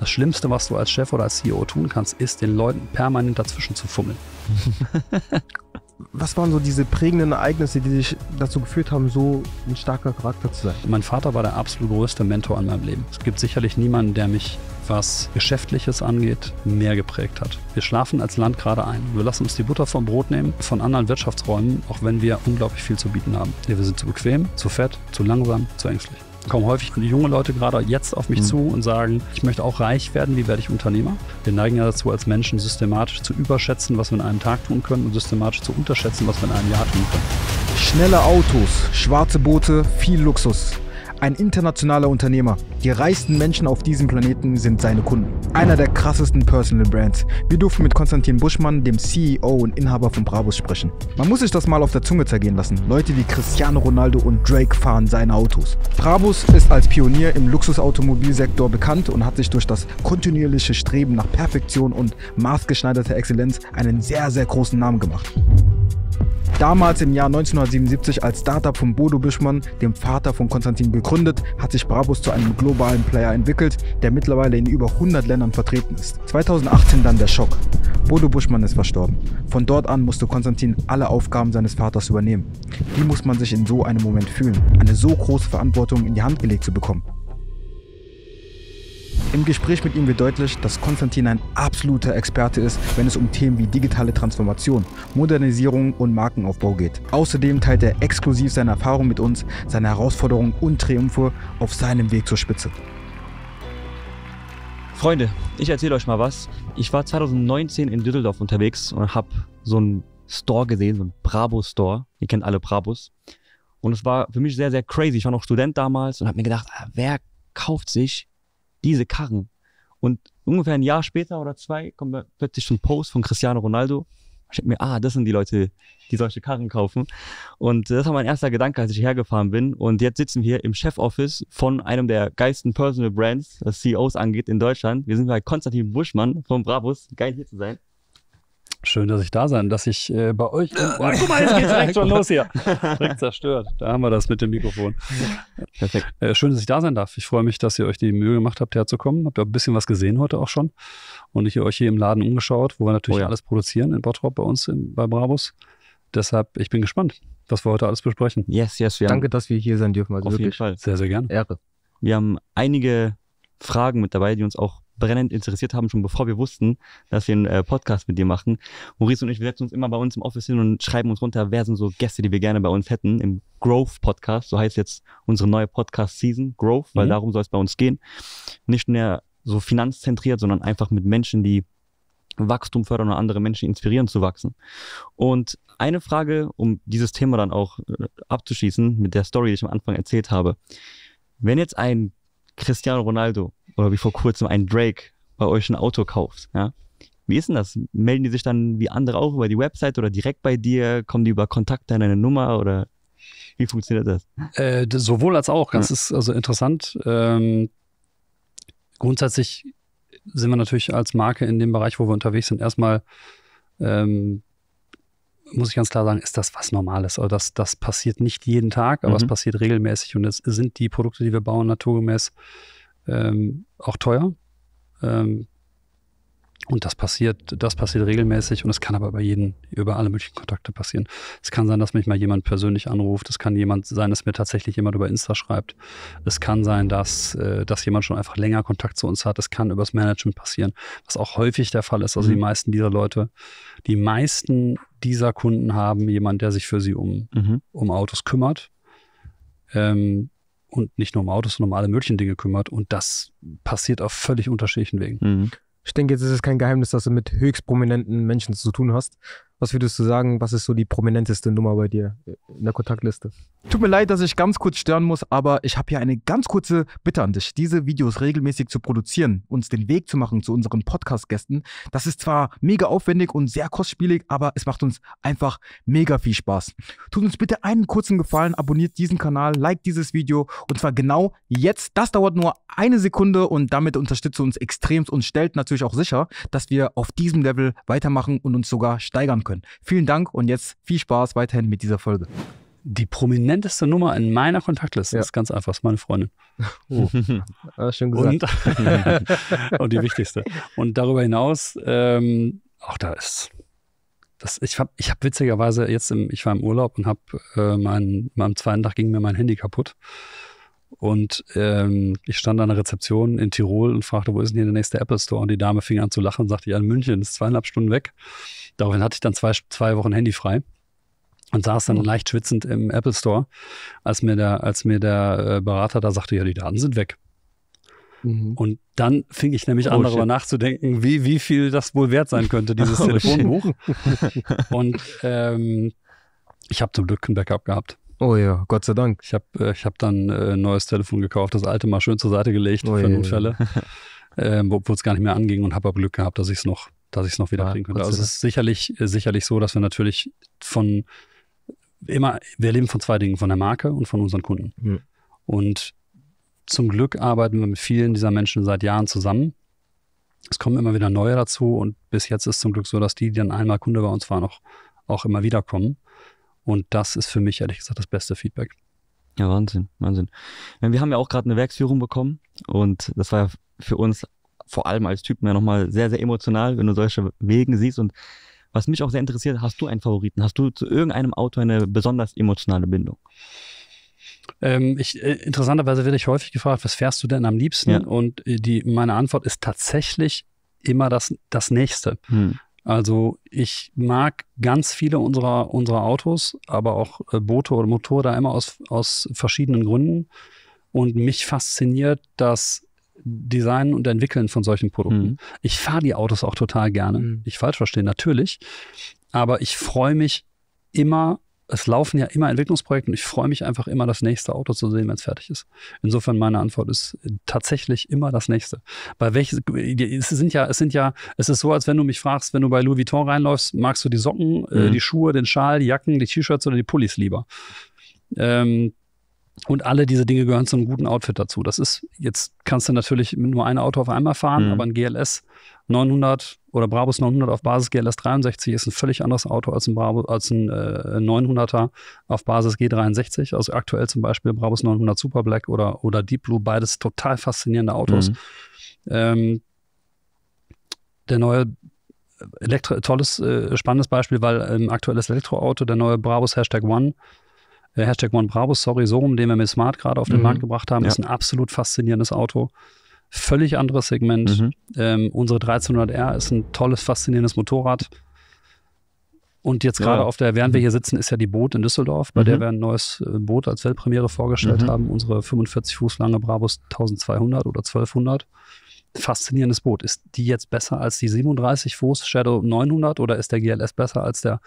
Das Schlimmste, was du als Chef oder als CEO tun kannst, ist, den Leuten permanent dazwischen zu fummeln. was waren so diese prägenden Ereignisse, die dich dazu geführt haben, so ein starker Charakter zu sein? Mein Vater war der absolut größte Mentor in meinem Leben. Es gibt sicherlich niemanden, der mich, was Geschäftliches angeht, mehr geprägt hat. Wir schlafen als Land gerade ein. Wir lassen uns die Butter vom Brot nehmen, von anderen Wirtschaftsräumen, auch wenn wir unglaublich viel zu bieten haben. wir sind zu bequem, zu fett, zu langsam, zu ängstlich kommen häufig junge Leute gerade jetzt auf mich mhm. zu und sagen, ich möchte auch reich werden, wie werde ich Unternehmer? Wir neigen ja dazu, als Menschen systematisch zu überschätzen, was wir in einem Tag tun können und systematisch zu unterschätzen, was wir in einem Jahr tun können. Schnelle Autos, schwarze Boote, viel Luxus. Ein internationaler Unternehmer. Die reichsten Menschen auf diesem Planeten sind seine Kunden. Einer der krassesten Personal Brands. Wir durften mit Konstantin Buschmann, dem CEO und Inhaber von Brabus, sprechen. Man muss sich das mal auf der Zunge zergehen lassen. Leute wie Cristiano Ronaldo und Drake fahren seine Autos. Brabus ist als Pionier im Luxusautomobilsektor bekannt und hat sich durch das kontinuierliche Streben nach Perfektion und maßgeschneiderter Exzellenz einen sehr, sehr großen Namen gemacht. Damals im Jahr 1977 als Startup von Bodo Büschmann, dem Vater von Konstantin, gegründet, hat sich Brabus zu einem globalen Player entwickelt, der mittlerweile in über 100 Ländern vertreten ist. 2018 dann der Schock. Bodo Buschmann ist verstorben. Von dort an musste Konstantin alle Aufgaben seines Vaters übernehmen. Wie muss man sich in so einem Moment fühlen, eine so große Verantwortung in die Hand gelegt zu bekommen? Im Gespräch mit ihm wird deutlich, dass Konstantin ein absoluter Experte ist, wenn es um Themen wie digitale Transformation, Modernisierung und Markenaufbau geht. Außerdem teilt er exklusiv seine Erfahrungen mit uns, seine Herausforderungen und Triumphe auf seinem Weg zur Spitze. Freunde, ich erzähle euch mal was. Ich war 2019 in Düsseldorf unterwegs und habe so einen Store gesehen, so einen Brabo-Store. Ihr kennt alle Brabos. Und es war für mich sehr, sehr crazy. Ich war noch Student damals und habe mir gedacht, ah, wer kauft sich diese Karren. Und ungefähr ein Jahr später oder zwei kommt plötzlich schon ein Post von Cristiano Ronaldo. Ich denke mir, ah, das sind die Leute, die solche Karren kaufen. Und äh, das war mein erster Gedanke, als ich hergefahren bin. Und jetzt sitzen wir im Chefoffice von einem der geilsten Personal Brands, was CEOs angeht, in Deutschland. Wir sind bei Konstantin Buschmann von Brabus. Geil hier zu sein. Schön, dass ich da sein, dass ich äh, bei euch. Oh, guck mal, jetzt geht's direkt schon los hier. Direkt zerstört. Da haben wir das mit dem Mikrofon. Perfekt. Äh, schön, dass ich da sein darf. Ich freue mich, dass ihr euch die Mühe gemacht habt, herzukommen. Habt ihr ein bisschen was gesehen heute auch schon. Und ich euch hier im Laden umgeschaut, wo wir natürlich oh ja. alles produzieren in Bottrop bei uns in, bei Brabus. Deshalb, ich bin gespannt, was wir heute alles besprechen. Yes, yes. Wir Danke, haben, dass wir hier sein dürfen. Also auf wirklich. jeden Fall. Sehr, sehr gerne. Ehre. Wir haben einige Fragen mit dabei, die uns auch brennend interessiert haben, schon bevor wir wussten, dass wir einen äh, Podcast mit dir machen. Maurice und ich, wir setzen uns immer bei uns im Office hin und schreiben uns runter, wer sind so Gäste, die wir gerne bei uns hätten im Growth Podcast. So heißt jetzt unsere neue Podcast-Season, Growth, weil mhm. darum soll es bei uns gehen. Nicht mehr so finanzzentriert, sondern einfach mit Menschen, die Wachstum fördern und andere Menschen inspirieren zu wachsen. Und eine Frage, um dieses Thema dann auch äh, abzuschließen mit der Story, die ich am Anfang erzählt habe. Wenn jetzt ein Cristiano Ronaldo oder wie vor kurzem ein Drake bei euch ein Auto kauft, ja, wie ist denn das? Melden die sich dann wie andere auch über die Website oder direkt bei dir? Kommen die über Kontakte an deine Nummer oder wie funktioniert das? Äh, das sowohl als auch. Das ja. ist also interessant. Ähm, grundsätzlich sind wir natürlich als Marke in dem Bereich, wo wir unterwegs sind, erstmal ähm, muss ich ganz klar sagen, ist das was Normales. Also das, das passiert nicht jeden Tag, aber mhm. es passiert regelmäßig und es sind die Produkte, die wir bauen, naturgemäß ähm, auch teuer. Ähm, und das passiert, das passiert regelmäßig und es kann aber bei jedem, über alle möglichen Kontakte passieren. Es kann sein, dass mich mal jemand persönlich anruft. Es kann jemand sein, dass mir tatsächlich jemand über Insta schreibt. Es kann sein, dass, äh, dass jemand schon einfach länger Kontakt zu uns hat. Es kann übers Management passieren, was auch häufig der Fall ist. Also mhm. die meisten dieser Leute, die meisten dieser Kunden haben jemand, der sich für sie um, mhm. um Autos kümmert. Ähm, und nicht nur um Autos, sondern um alle möglichen Dinge kümmert. Und das passiert auf völlig unterschiedlichen Wegen. Mhm. Ich denke, jetzt ist es kein Geheimnis, dass du mit höchst prominenten Menschen zu tun hast. Was würdest du sagen, was ist so die prominenteste Nummer bei dir in der Kontaktliste? Tut mir leid, dass ich ganz kurz stören muss, aber ich habe hier eine ganz kurze Bitte an dich. Diese Videos regelmäßig zu produzieren, uns den Weg zu machen zu unseren Podcast-Gästen, das ist zwar mega aufwendig und sehr kostspielig, aber es macht uns einfach mega viel Spaß. Tut uns bitte einen kurzen Gefallen, abonniert diesen Kanal, liked dieses Video und zwar genau jetzt. Das dauert nur eine Sekunde und damit unterstützt du uns extremst und stellt natürlich auch sicher, dass wir auf diesem Level weitermachen und uns sogar steigern können können. Vielen Dank und jetzt viel Spaß weiterhin mit dieser Folge. Die prominenteste Nummer in meiner Kontaktliste ja. ist ganz einfach, ist meine Freundin. Oh. ah, schön gesagt. Und, und, die wichtigste. Und darüber hinaus, ähm, auch da ist das, ich habe ich hab witzigerweise jetzt, im, ich war im Urlaub und habe äh, mein, meinem zweiten Tag ging mir mein Handy kaputt. Und ähm, ich stand an der Rezeption in Tirol und fragte, wo ist denn hier der nächste Apple Store? Und die Dame fing an zu lachen und sagte, ja, in München, ist zweieinhalb Stunden weg. Daraufhin hatte ich dann zwei, zwei Wochen Handy frei und saß dann mhm. leicht schwitzend im Apple Store, als mir der, als mir der äh, Berater da sagte, ja, die Daten sind weg. Mhm. Und dann fing ich nämlich oh, an, darüber shit. nachzudenken, wie, wie viel das wohl wert sein könnte, dieses oh, Telefonbuch. und ähm, ich habe zum Glück ein Backup gehabt. Oh ja, Gott sei Dank. Ich habe äh, ich hab dann ein äh, neues Telefon gekauft, das alte mal schön zur Seite gelegt oh für Notfälle, ähm, obwohl es gar nicht mehr anging und habe aber Glück gehabt, dass ich es noch, noch wieder ja, kriegen konnte. Also es ist sicherlich, sicherlich so, dass wir natürlich von immer, wir leben von zwei Dingen, von der Marke und von unseren Kunden. Mhm. Und zum Glück arbeiten wir mit vielen dieser Menschen seit Jahren zusammen. Es kommen immer wieder neue dazu und bis jetzt ist es zum Glück so, dass die, die dann einmal Kunde bei uns waren, auch, auch immer wieder kommen. Und das ist für mich ehrlich gesagt das beste Feedback. Ja, Wahnsinn, Wahnsinn. Wir haben ja auch gerade eine Werksführung bekommen und das war ja für uns vor allem als Typen ja nochmal sehr, sehr emotional, wenn du solche Wegen siehst. Und was mich auch sehr interessiert, hast du einen Favoriten? Hast du zu irgendeinem Auto eine besonders emotionale Bindung? Ähm, ich, äh, interessanterweise werde ich häufig gefragt, was fährst du denn am liebsten? Ja. Und äh, die, meine Antwort ist tatsächlich immer das, das Nächste. Hm. Also ich mag ganz viele unserer, unserer Autos, aber auch äh, Boote oder Motor da immer aus, aus verschiedenen Gründen. Und mich fasziniert das Design und Entwickeln von solchen Produkten. Mhm. Ich fahre die Autos auch total gerne. Mhm. Ich falsch verstehe, natürlich. Aber ich freue mich immer es laufen ja immer Entwicklungsprojekte und ich freue mich einfach immer, das nächste Auto zu sehen, wenn es fertig ist. Insofern meine Antwort ist äh, tatsächlich immer das nächste. Bei welches, es sind ja, es sind ja, es ist so, als wenn du mich fragst, wenn du bei Louis Vuitton reinläufst, magst du die Socken, äh, mhm. äh, die Schuhe, den Schal, die Jacken, die T-Shirts oder die Pullis lieber? Ähm, und alle diese Dinge gehören zu einem guten Outfit dazu. Das ist, jetzt kannst du natürlich nur ein Auto auf einmal fahren, mhm. aber ein GLS 900 oder Brabus 900 auf Basis GLS 63 ist ein völlig anderes Auto als ein, Brabus, als ein äh, 900er auf Basis G63. Also aktuell zum Beispiel Brabus 900 Super Black oder, oder Deep Blue, beides total faszinierende Autos. Mhm. Ähm, der neue Elektro, tolles, äh, spannendes Beispiel, weil ähm, aktuelles Elektroauto, der neue Brabus Hashtag One, äh, Hashtag One Brabus, sorry, so rum, den wir mit Smart gerade auf den mhm. Markt gebracht haben, ja. ist ein absolut faszinierendes Auto. Völlig anderes Segment. Mhm. Ähm, unsere 1300R ist ein tolles, faszinierendes Motorrad. Und jetzt gerade ja. auf der, während wir mhm. hier sitzen, ist ja die Boot in Düsseldorf, bei mhm. der wir ein neues äh, Boot als Weltpremiere vorgestellt mhm. haben. Unsere 45 Fuß lange Brabus 1200 oder 1200. Faszinierendes Boot. Ist die jetzt besser als die 37 Fuß Shadow 900 oder ist der GLS besser als der,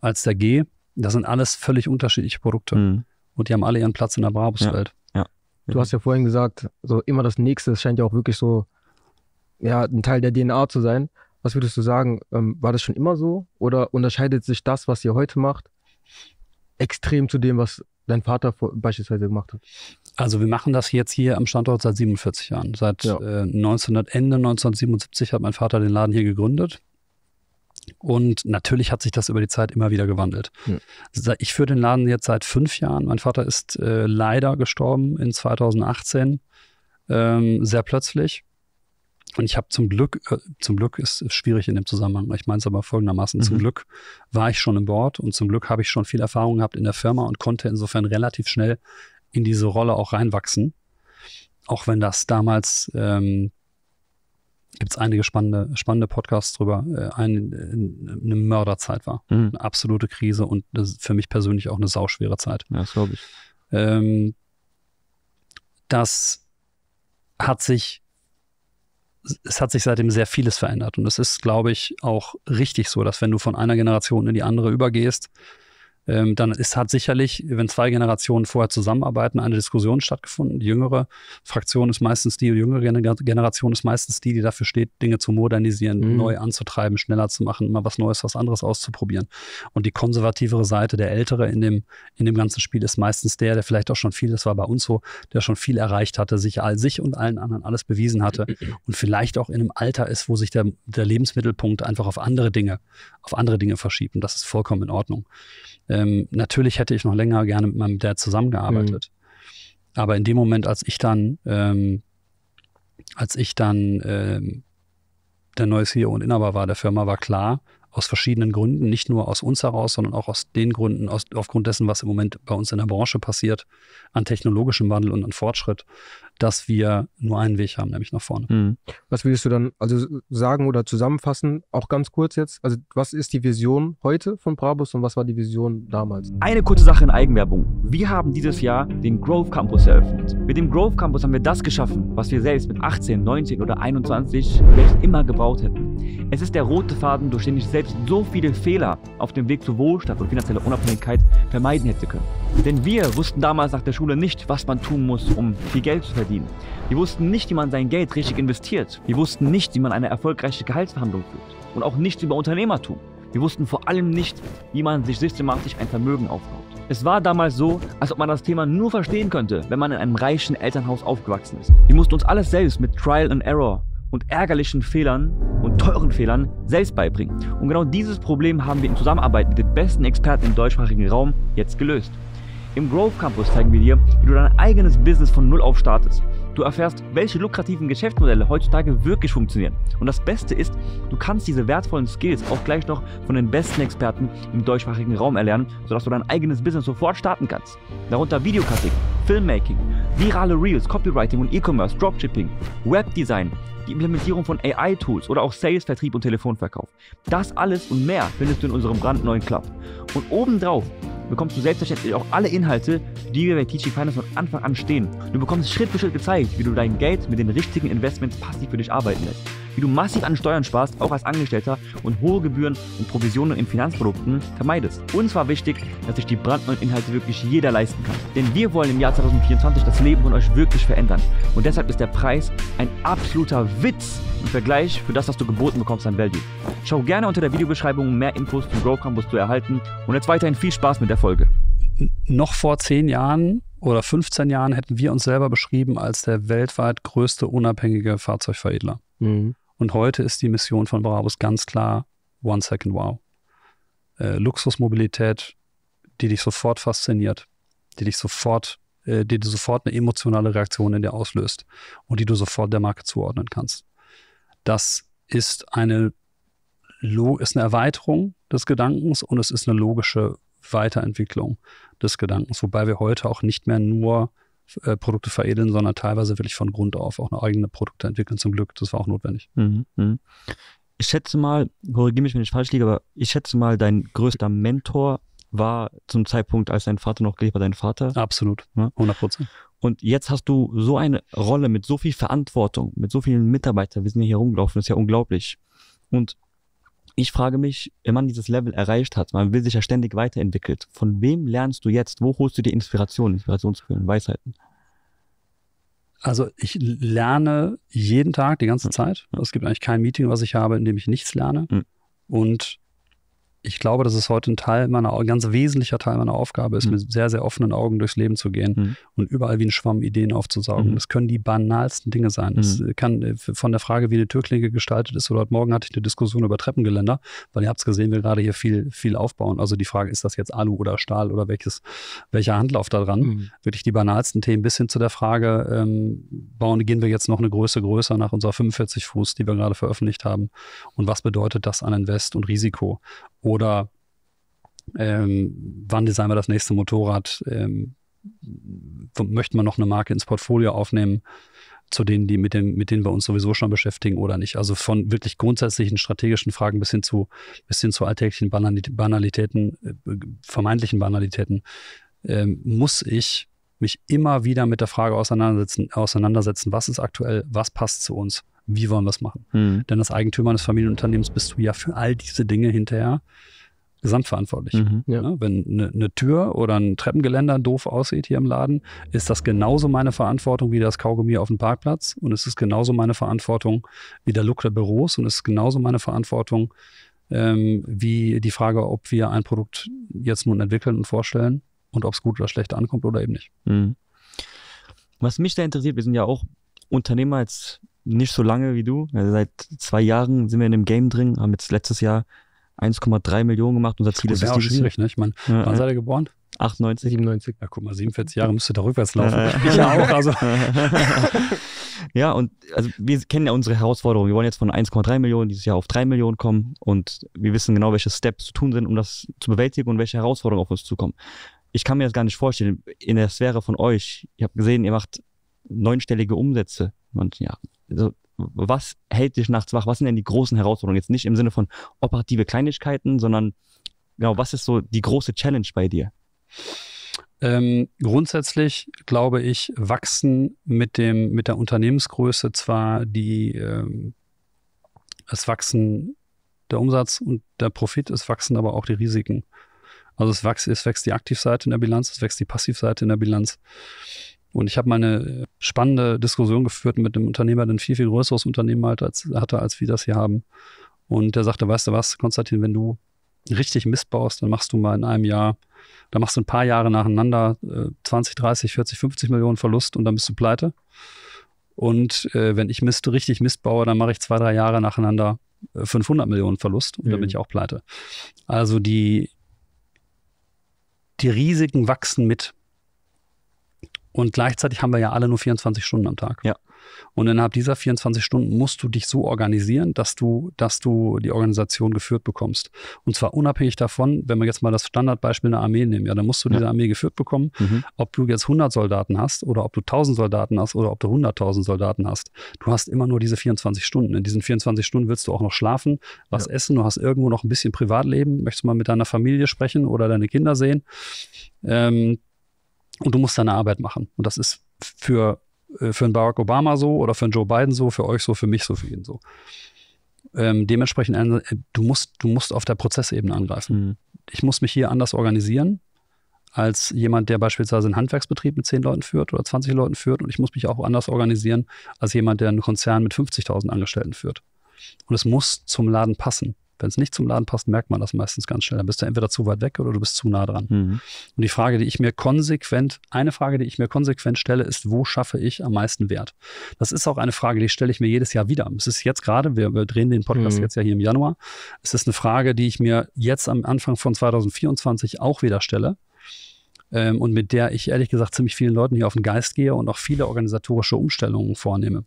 als der G? Das sind alles völlig unterschiedliche Produkte. Mhm. Und die haben alle ihren Platz in der Brabus-Welt. Ja. Du hast mhm. ja vorhin gesagt, so immer das Nächste, das scheint ja auch wirklich so, ja, ein Teil der DNA zu sein. Was würdest du sagen, ähm, war das schon immer so? Oder unterscheidet sich das, was ihr heute macht, extrem zu dem, was dein Vater vor, beispielsweise gemacht hat? Also wir machen das jetzt hier am Standort seit 47 Jahren. Seit ja. äh, 1900, Ende 1977 hat mein Vater den Laden hier gegründet. Und natürlich hat sich das über die Zeit immer wieder gewandelt. Hm. Ich führe den Laden jetzt seit fünf Jahren. Mein Vater ist äh, leider gestorben in 2018, ähm, sehr plötzlich. Und ich habe zum Glück, äh, zum Glück ist schwierig in dem Zusammenhang, ich meine es aber folgendermaßen, mhm. zum Glück war ich schon im Board und zum Glück habe ich schon viel Erfahrung gehabt in der Firma und konnte insofern relativ schnell in diese Rolle auch reinwachsen. Auch wenn das damals ähm, gibt es einige spannende, spannende Podcasts drüber. Äh, ein, eine Mörderzeit war. Mhm. Eine absolute Krise und für mich persönlich auch eine sauschwere Zeit. Ja, das glaube ich. Ähm, das hat sich, es hat sich seitdem sehr vieles verändert. Und es ist, glaube ich, auch richtig so, dass wenn du von einer Generation in die andere übergehst, ähm, dann ist, hat sicherlich, wenn zwei Generationen vorher zusammenarbeiten, eine Diskussion stattgefunden. Die jüngere Fraktion ist meistens die, die jüngere Generation ist meistens die, die dafür steht, Dinge zu modernisieren, mhm. neu anzutreiben, schneller zu machen, mal was Neues, was anderes auszuprobieren. Und die konservativere Seite, der Ältere in dem, in dem ganzen Spiel, ist meistens der, der vielleicht auch schon viel, das war bei uns so, der schon viel erreicht hatte, sich all sich und allen anderen alles bewiesen hatte und vielleicht auch in einem Alter ist, wo sich der, der Lebensmittelpunkt einfach auf andere Dinge, auf andere Dinge verschiebt. Und das ist vollkommen in Ordnung ähm, natürlich hätte ich noch länger gerne mit meinem Dad zusammengearbeitet. Mhm. Aber in dem Moment, als ich dann, ähm, als ich dann ähm, der neue CEO und Inhaber war der Firma, war klar, aus verschiedenen Gründen, nicht nur aus uns heraus, sondern auch aus den Gründen, aus, aufgrund dessen, was im Moment bei uns in der Branche passiert, an technologischem Wandel und an Fortschritt, dass wir nur einen Weg haben, nämlich nach vorne. Mhm. Was würdest du dann also sagen oder zusammenfassen, auch ganz kurz jetzt? Also, was ist die Vision heute von Brabus und was war die Vision damals? Eine kurze Sache in Eigenwerbung. Wir haben dieses Jahr den Growth Campus eröffnet. Mit dem Growth Campus haben wir das geschaffen, was wir selbst mit 18, 19 oder 21 vielleicht immer gebraucht hätten. Es ist der rote Faden, durch den ich selbst so viele Fehler auf dem Weg zu Wohlstand und finanzieller Unabhängigkeit vermeiden hätte können. Denn wir wussten damals nach der Schule nicht, was man tun muss, um viel Geld zu verdienen verdienen. Wir wussten nicht, wie man sein Geld richtig investiert. Die wussten nicht, wie man eine erfolgreiche Gehaltsverhandlung führt. Und auch nichts über Unternehmertum. Die wussten vor allem nicht, wie man sich systematisch ein Vermögen aufbaut. Es war damals so, als ob man das Thema nur verstehen könnte, wenn man in einem reichen Elternhaus aufgewachsen ist. Die mussten uns alles selbst mit Trial and Error und ärgerlichen Fehlern und teuren Fehlern selbst beibringen. Und genau dieses Problem haben wir in Zusammenarbeit mit den besten Experten im deutschsprachigen Raum jetzt gelöst. Im Grove Campus zeigen wir dir, wie du dein eigenes Business von Null auf startest. Du erfährst, welche lukrativen Geschäftsmodelle heutzutage wirklich funktionieren. Und das Beste ist, du kannst diese wertvollen Skills auch gleich noch von den besten Experten im deutschsprachigen Raum erlernen, sodass du dein eigenes Business sofort starten kannst. Darunter Videocutting, Filmmaking, virale Reels, Copywriting und E-Commerce, Dropshipping, Webdesign, die Implementierung von AI-Tools oder auch Sales, Vertrieb und Telefonverkauf. Das alles und mehr findest du in unserem brandneuen Club. Und obendrauf bekommst du selbstverständlich auch alle Inhalte, die wir bei Teaching Finance von Anfang an stehen. Du bekommst Schritt für Schritt gezeigt, wie du dein Geld mit den richtigen Investments passiv für dich arbeiten lässt wie du massiv an Steuern sparst, auch als Angestellter und hohe Gebühren und Provisionen in Finanzprodukten vermeidest. Uns war wichtig, dass sich die brandneuen Inhalte wirklich jeder leisten kann. Denn wir wollen im Jahr 2024 das Leben von euch wirklich verändern. Und deshalb ist der Preis ein absoluter Witz im Vergleich für das, was du geboten bekommst an Value. Schau gerne unter der Videobeschreibung um mehr Infos zum Growth Campus zu erhalten und jetzt weiterhin viel Spaß mit der Folge. Noch vor zehn Jahren oder 15 Jahren hätten wir uns selber beschrieben als der weltweit größte unabhängige Fahrzeugveredler. Mhm. Und heute ist die Mission von Brabus ganz klar One Second Wow. Äh, Luxusmobilität, die dich sofort fasziniert, die dich sofort, äh, die dir sofort eine emotionale Reaktion in dir auslöst und die du sofort der Marke zuordnen kannst. Das ist eine, ist eine Erweiterung des Gedankens und es ist eine logische Weiterentwicklung des Gedankens, wobei wir heute auch nicht mehr nur äh, Produkte veredeln, sondern teilweise wirklich von Grund auf auch eine eigene Produkte entwickeln. Zum Glück, das war auch notwendig. Mhm, mhm. Ich schätze mal, korrigiere mich, wenn ich falsch liege, aber ich schätze mal, dein größter Mentor war zum Zeitpunkt, als dein Vater noch gelebt war, dein Vater. Absolut, ja? 100 Prozent. Und jetzt hast du so eine Rolle mit so viel Verantwortung, mit so vielen Mitarbeitern. Wir sind hier rumgelaufen, das ist ja unglaublich. Und ich frage mich, wenn man dieses Level erreicht hat, man will sich ja ständig weiterentwickelt. Von wem lernst du jetzt? Wo holst du dir Inspiration, Inspiration zu fühlen, Weisheiten? Also ich lerne jeden Tag, die ganze hm. Zeit. Hm. Es gibt eigentlich kein Meeting, was ich habe, in dem ich nichts lerne. Mhm. Und ich glaube, dass es heute ein Teil meiner, ein ganz wesentlicher Teil meiner Aufgabe ist, mhm. mit sehr, sehr offenen Augen durchs Leben zu gehen mhm. und überall wie ein Schwamm Ideen aufzusaugen. Mhm. Das können die banalsten Dinge sein. Das mhm. kann äh, von der Frage, wie eine Türklinke gestaltet ist, oder heute Morgen hatte ich eine Diskussion über Treppengeländer, weil ihr habt es gesehen, wir gerade hier viel, viel aufbauen. Also die Frage, ist das jetzt Alu oder Stahl oder welches, welcher Handlauf da dran? Mhm. Wirklich die banalsten Themen bis hin zu der Frage, ähm, bauen, gehen wir jetzt noch eine Größe größer nach unserer 45 Fuß, die wir gerade veröffentlicht haben? Und was bedeutet das an Invest und Risiko? Oder oder ähm, wann designen wir das nächste Motorrad? Ähm, möchten wir noch eine Marke ins Portfolio aufnehmen, zu denen, die mit, dem, mit denen wir uns sowieso schon beschäftigen oder nicht? Also von wirklich grundsätzlichen strategischen Fragen bis hin zu, bis hin zu alltäglichen Banalitäten, äh, vermeintlichen Banalitäten, ähm, muss ich mich immer wieder mit der Frage auseinandersetzen, auseinandersetzen was ist aktuell, was passt zu uns, wie wollen wir es machen. Mhm. Denn als Eigentümer eines Familienunternehmens bist du ja für all diese Dinge hinterher gesamtverantwortlich. Mhm, ja. ne? Wenn eine ne Tür oder ein Treppengeländer doof aussieht hier im Laden, ist das genauso meine Verantwortung wie das Kaugummi auf dem Parkplatz und es ist genauso meine Verantwortung wie der Look der Büros und es ist genauso meine Verantwortung ähm, wie die Frage, ob wir ein Produkt jetzt nun entwickeln und vorstellen und ob es gut oder schlecht ankommt oder eben nicht. Mhm. Was mich sehr interessiert, wir sind ja auch Unternehmer jetzt nicht so lange wie du. Also seit zwei Jahren sind wir in dem Game drin, haben jetzt letztes Jahr 1,3 Millionen gemacht. Unser Ziel ist auch schwierig, ne? Ich meine, ja, wann ja. seid ihr geboren? 98, 97. Ja, guck mal, 47 Jahre müsste da rückwärts laufen. ich auch. Also. ja, und also wir kennen ja unsere Herausforderung. Wir wollen jetzt von 1,3 Millionen dieses Jahr auf 3 Millionen kommen und wir wissen genau, welche Steps zu tun sind, um das zu bewältigen und welche Herausforderungen auf uns zukommen ich kann mir das gar nicht vorstellen, in der Sphäre von euch, ich habe gesehen, ihr macht neunstellige Umsätze manchen Jahren. Also, was hält dich nachts wach? Was sind denn die großen Herausforderungen? Jetzt nicht im Sinne von operative Kleinigkeiten, sondern genau, was ist so die große Challenge bei dir? Ähm, grundsätzlich glaube ich, wachsen mit, dem, mit der Unternehmensgröße zwar die, ähm, es wachsen der Umsatz und der Profit, es wachsen aber auch die Risiken. Also es wächst, es wächst die Aktivseite in der Bilanz, es wächst die Passivseite in der Bilanz. Und ich habe mal eine spannende Diskussion geführt mit einem Unternehmer, der ein viel, viel größeres Unternehmen halt als, hatte, als wir das hier haben. Und der sagte, weißt du was, Konstantin, wenn du richtig Mist baust, dann machst du mal in einem Jahr, dann machst du ein paar Jahre nacheinander 20, 30, 40, 50 Millionen Verlust und dann bist du pleite. Und äh, wenn ich Mist, richtig Mist baue, dann mache ich zwei, drei Jahre nacheinander 500 äh, Millionen Verlust und mhm. dann bin ich auch pleite. Also die, die Risiken wachsen mit. Und gleichzeitig haben wir ja alle nur 24 Stunden am Tag. Ja. Und innerhalb dieser 24 Stunden musst du dich so organisieren, dass du, dass du die Organisation geführt bekommst. Und zwar unabhängig davon, wenn wir jetzt mal das Standardbeispiel einer Armee nehmen, ja, dann musst du ja. diese Armee geführt bekommen, mhm. ob du jetzt 100 Soldaten hast oder ob du 1000 Soldaten hast oder ob du 100.000 Soldaten hast. Du hast immer nur diese 24 Stunden. In diesen 24 Stunden willst du auch noch schlafen, was ja. essen, du hast irgendwo noch ein bisschen Privatleben, möchtest mal mit deiner Familie sprechen oder deine Kinder sehen. Ähm, und du musst deine Arbeit machen. Und das ist für, äh, für einen Barack Obama so oder für einen Joe Biden so, für euch so, für mich so, für ihn so. Ähm, dementsprechend, äh, du musst, du musst auf der Prozessebene angreifen. Mhm. Ich muss mich hier anders organisieren als jemand, der beispielsweise einen Handwerksbetrieb mit 10 Leuten führt oder 20 Leuten führt. Und ich muss mich auch anders organisieren als jemand, der einen Konzern mit 50.000 Angestellten führt. Und es muss zum Laden passen. Wenn es nicht zum Laden passt, merkt man das meistens ganz schnell. Dann bist du entweder zu weit weg oder du bist zu nah dran. Mhm. Und die Frage, die ich mir konsequent, eine Frage, die ich mir konsequent stelle, ist, wo schaffe ich am meisten Wert? Das ist auch eine Frage, die stelle ich mir jedes Jahr wieder. Es ist jetzt gerade, wir, wir drehen den Podcast mhm. jetzt ja hier im Januar. Es ist eine Frage, die ich mir jetzt am Anfang von 2024 auch wieder stelle ähm, und mit der ich ehrlich gesagt ziemlich vielen Leuten hier auf den Geist gehe und auch viele organisatorische Umstellungen vornehme.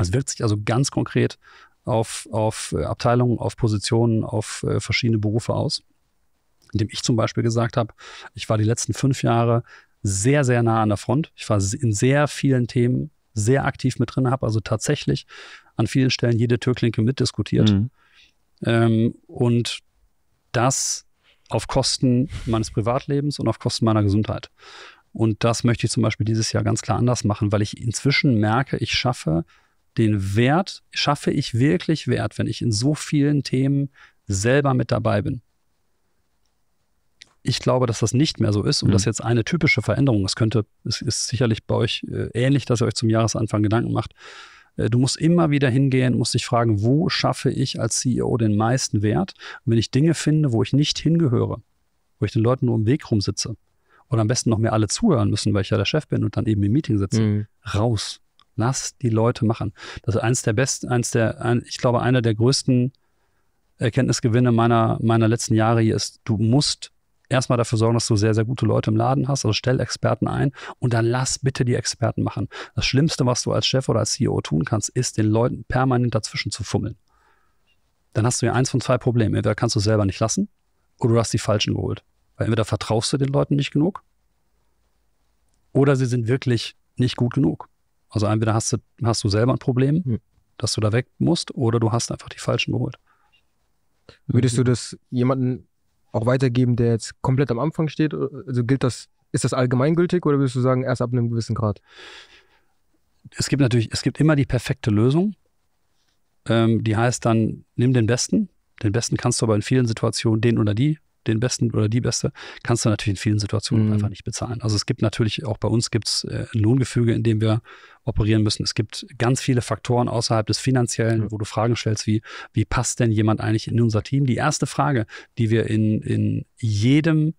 Es wirkt sich also ganz konkret auf, auf äh, Abteilungen, auf Positionen, auf äh, verschiedene Berufe aus. Indem ich zum Beispiel gesagt habe, ich war die letzten fünf Jahre sehr, sehr nah an der Front. Ich war in sehr vielen Themen sehr aktiv mit drin, habe also tatsächlich an vielen Stellen jede Türklinke mitdiskutiert. Mhm. Ähm, und das auf Kosten meines Privatlebens und auf Kosten meiner Gesundheit. Und das möchte ich zum Beispiel dieses Jahr ganz klar anders machen, weil ich inzwischen merke, ich schaffe den Wert schaffe ich wirklich Wert, wenn ich in so vielen Themen selber mit dabei bin. Ich glaube, dass das nicht mehr so ist und mhm. das jetzt eine typische Veränderung. Es könnte, es ist sicherlich bei euch äh, ähnlich, dass ihr euch zum Jahresanfang Gedanken macht. Äh, du musst immer wieder hingehen, musst dich fragen, wo schaffe ich als CEO den meisten Wert? Und wenn ich Dinge finde, wo ich nicht hingehöre, wo ich den Leuten nur im Weg rumsitze oder am besten noch mehr alle zuhören müssen, weil ich ja der Chef bin und dann eben im Meeting sitze, mhm. raus lass die Leute machen. Das ist eins der besten, eins der, ein, ich glaube, einer der größten Erkenntnisgewinne meiner, meiner letzten Jahre hier ist, du musst erstmal dafür sorgen, dass du sehr, sehr gute Leute im Laden hast. Also stell Experten ein und dann lass bitte die Experten machen. Das Schlimmste, was du als Chef oder als CEO tun kannst, ist, den Leuten permanent dazwischen zu fummeln. Dann hast du ja eins von zwei Problemen. Entweder kannst du es selber nicht lassen oder du hast die Falschen geholt. Weil entweder vertraust du den Leuten nicht genug oder sie sind wirklich nicht gut genug. Also entweder hast du, hast du selber ein Problem, hm. dass du da weg musst, oder du hast einfach die Falschen geholt. Würdest du das jemandem auch weitergeben, der jetzt komplett am Anfang steht? Also gilt das, ist das allgemeingültig oder würdest du sagen, erst ab einem gewissen Grad? Es gibt natürlich, es gibt immer die perfekte Lösung. Ähm, die heißt dann, nimm den Besten. Den Besten kannst du aber in vielen Situationen den oder die den besten oder die beste, kannst du natürlich in vielen Situationen mhm. einfach nicht bezahlen. Also es gibt natürlich, auch bei uns gibt es äh, ein Lohngefüge, in dem wir operieren müssen. Es gibt ganz viele Faktoren außerhalb des Finanziellen, wo du Fragen stellst, wie, wie passt denn jemand eigentlich in unser Team? Die erste Frage, die wir in, in jedem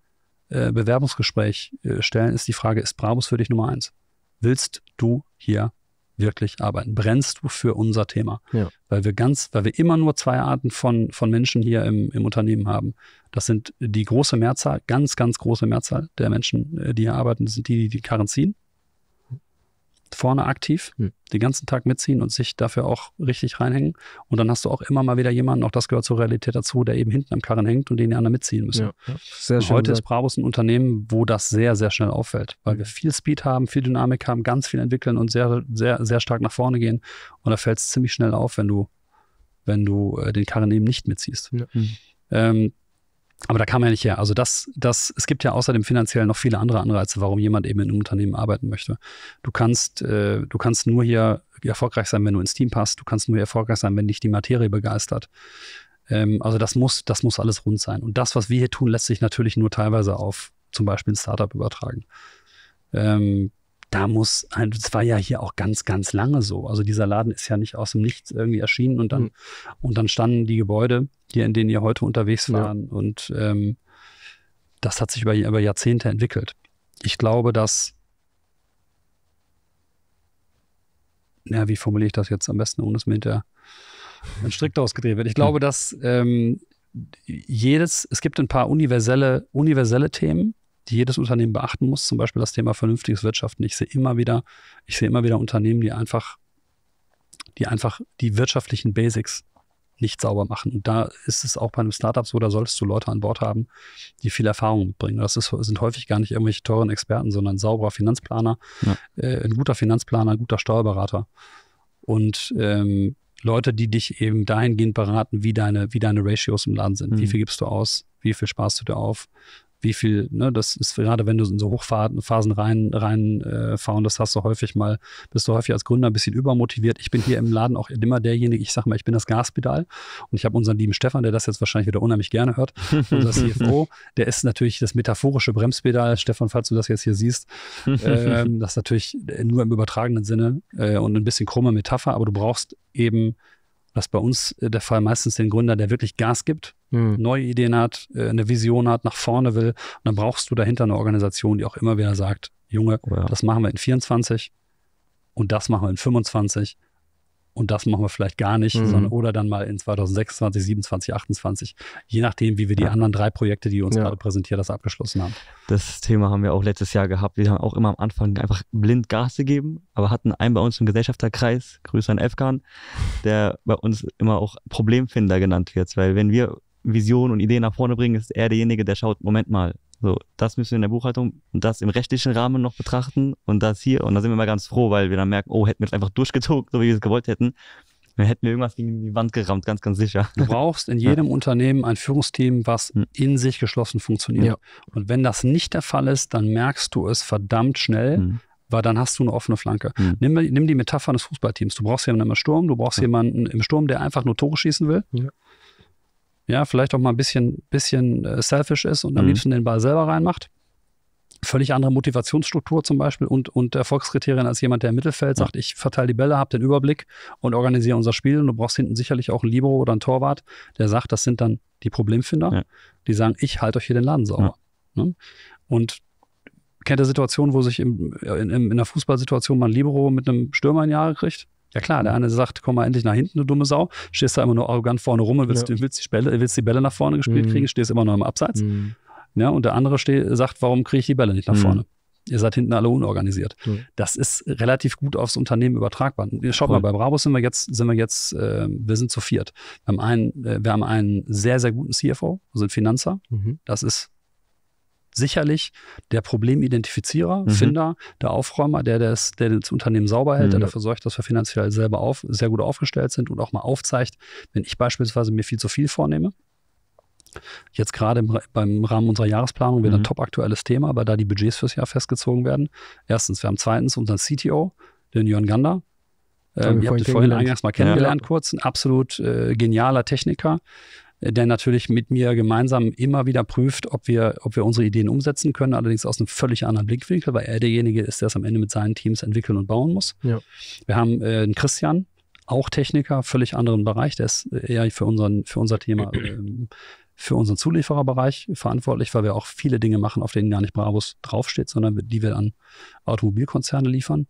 äh, Bewerbungsgespräch äh, stellen, ist die Frage, ist Brabus für dich Nummer eins? Willst du hier wirklich arbeiten? Brennst du für unser Thema? Ja. Weil wir ganz, weil wir immer nur zwei Arten von, von Menschen hier im, im Unternehmen haben. Das sind die große Mehrzahl, ganz, ganz große Mehrzahl der Menschen, äh, die hier arbeiten, das sind die, die die Karren ziehen vorne aktiv, hm. den ganzen Tag mitziehen und sich dafür auch richtig reinhängen. Und dann hast du auch immer mal wieder jemanden, auch das gehört zur Realität dazu, der eben hinten am Karren hängt und den die anderen mitziehen müssen. Ja, ja. Sehr schön heute gesagt. ist Brabus ein Unternehmen, wo das sehr, sehr schnell auffällt, weil hm. wir viel Speed haben, viel Dynamik haben, ganz viel entwickeln und sehr, sehr, sehr stark nach vorne gehen. Und da fällt es ziemlich schnell auf, wenn du, wenn du äh, den Karren eben nicht mitziehst. Ja. Mhm. Ähm, aber da kam er nicht her. Also das, das, es gibt ja außerdem finanziell noch viele andere Anreize, warum jemand eben in einem Unternehmen arbeiten möchte. Du kannst, äh, du kannst nur hier erfolgreich sein, wenn du ins Team passt. Du kannst nur erfolgreich sein, wenn dich die Materie begeistert. Ähm, also das muss, das muss alles rund sein. Und das, was wir hier tun, lässt sich natürlich nur teilweise auf zum Beispiel ein Startup übertragen. Ähm, da muss, das halt, war ja hier auch ganz, ganz lange so. Also dieser Laden ist ja nicht aus dem Nichts irgendwie erschienen und dann, mhm. und dann standen die Gebäude hier, in denen ihr heute unterwegs waren ja. und ähm, das hat sich über, über Jahrzehnte entwickelt. Ich glaube, dass ja, wie formuliere ich das jetzt am besten, ohne es mir hinterher ein Strick gedreht wird. Ich glaube, mhm. dass ähm, jedes, es gibt ein paar universelle, universelle Themen, die jedes Unternehmen beachten muss, zum Beispiel das Thema vernünftiges Wirtschaften. Ich sehe immer wieder, ich sehe immer wieder Unternehmen, die einfach, die einfach die wirtschaftlichen Basics nicht sauber machen. Und da ist es auch bei einem Startup so, da solltest du Leute an Bord haben, die viel Erfahrung mitbringen. Das ist, sind häufig gar nicht irgendwelche teuren Experten, sondern ein sauberer Finanzplaner, ja. äh, ein guter Finanzplaner, ein guter Steuerberater. Und ähm, Leute, die dich eben dahingehend beraten, wie deine, wie deine Ratios im Laden sind. Mhm. Wie viel gibst du aus? Wie viel sparst du dir auf? wie viel, ne, das ist gerade, wenn du in so Hochphasen rein, rein äh, fahren, das hast du häufig mal, bist du häufig als Gründer ein bisschen übermotiviert. Ich bin hier im Laden auch immer derjenige, ich sag mal, ich bin das Gaspedal und ich habe unseren lieben Stefan, der das jetzt wahrscheinlich wieder unheimlich gerne hört, unser CFO, der ist natürlich das metaphorische Bremspedal. Stefan, falls du das jetzt hier siehst, ähm, das ist natürlich nur im übertragenen Sinne äh, und ein bisschen krumme Metapher, aber du brauchst eben was bei uns äh, der Fall meistens den Gründer, der wirklich Gas gibt, mhm. neue Ideen hat, äh, eine Vision hat, nach vorne will. Und dann brauchst du dahinter eine Organisation, die auch immer wieder sagt, Junge, oh ja. das machen wir in 24 und das machen wir in 25 und das machen wir vielleicht gar nicht, mhm. sondern oder dann mal in 2026, 2027, 2028, je nachdem, wie wir die ja. anderen drei Projekte, die uns ja. gerade präsentiert, das abgeschlossen haben. Das Thema haben wir auch letztes Jahr gehabt. Wir haben auch immer am Anfang einfach blind Gas gegeben, aber hatten einen bei uns im Gesellschafterkreis, Grüße an Efkan, der bei uns immer auch Problemfinder genannt wird, weil wenn wir Visionen und Ideen nach vorne bringen, ist er derjenige, der schaut, Moment mal, so, das müssen wir in der Buchhaltung und das im rechtlichen Rahmen noch betrachten und das hier. Und da sind wir mal ganz froh, weil wir dann merken, oh, hätten wir es einfach durchgezogen, so wie wir es gewollt hätten, dann hätten wir irgendwas gegen die Wand gerammt, ganz, ganz sicher. Du brauchst in jedem ja. Unternehmen ein Führungsteam, was hm. in sich geschlossen funktioniert. Ja. Und wenn das nicht der Fall ist, dann merkst du es verdammt schnell. Hm weil dann hast du eine offene Flanke. Mhm. Nimm, nimm, die Metapher des Fußballteams. Du brauchst jemanden im Sturm, du brauchst ja. jemanden im Sturm, der einfach nur Tore schießen will. Ja ja, vielleicht auch mal ein bisschen, bisschen äh, selfish ist und am mhm. liebsten den Ball selber reinmacht. Völlig andere Motivationsstruktur zum Beispiel und, und Erfolgskriterien als jemand, der im Mittelfeld sagt, ich verteile die Bälle, habe den Überblick und organisiere unser Spiel. Und du brauchst hinten sicherlich auch einen Libero oder einen Torwart, der sagt, das sind dann die Problemfinder, ja. die sagen, ich halte euch hier den Laden sauber. Ja. Ne? Und kennt ihr Situationen, wo sich im, äh, in, in, in einer Fußballsituation mal ein Libero mit einem Stürmer in Jahre kriegt? Ja klar, der eine sagt, komm mal endlich nach hinten, du dumme Sau. Stehst da immer nur arrogant vorne rum und willst, ja. willst, die, Bälle, willst die Bälle nach vorne gespielt mhm. kriegen, stehst immer noch im Abseits. Mhm. Ja, und der andere steh, sagt, warum kriege ich die Bälle nicht nach mhm. vorne? Ihr seid hinten alle unorganisiert. Das ist relativ gut aufs Unternehmen übertragbar. Schaut cool. mal, bei Brabus sind wir jetzt, sind wir jetzt, äh, wir sind zu viert. Wir haben einen, äh, wir haben einen sehr, sehr guten CFO, also einen Finanzer. Mhm. Das ist sicherlich der Problemidentifizierer, mhm. Finder, der Aufräumer, der das, der das Unternehmen sauber hält, mhm. der dafür sorgt, dass wir finanziell selber auf, sehr gut aufgestellt sind und auch mal aufzeigt, wenn ich beispielsweise mir viel zu viel vornehme. Jetzt gerade im, beim Rahmen unserer Jahresplanung wieder mhm. ein top aktuelles Thema, weil da die Budgets fürs Jahr festgezogen werden. Erstens, wir haben zweitens unseren CTO, den Jörn Gander, ähm, ihr habt ihn vorhin eingangs mal kennengelernt, ja. kurz. Ein absolut äh, genialer Techniker, der natürlich mit mir gemeinsam immer wieder prüft, ob wir, ob wir unsere Ideen umsetzen können, allerdings aus einem völlig anderen Blickwinkel, weil er derjenige ist, der es am Ende mit seinen Teams entwickeln und bauen muss. Ja. Wir haben äh, einen Christian, auch Techniker, völlig anderen Bereich, der ist eher für, unseren, für unser Thema, ähm, für unseren Zuliefererbereich verantwortlich, weil wir auch viele Dinge machen, auf denen gar nicht Brabus draufsteht, sondern die wir an Automobilkonzerne liefern.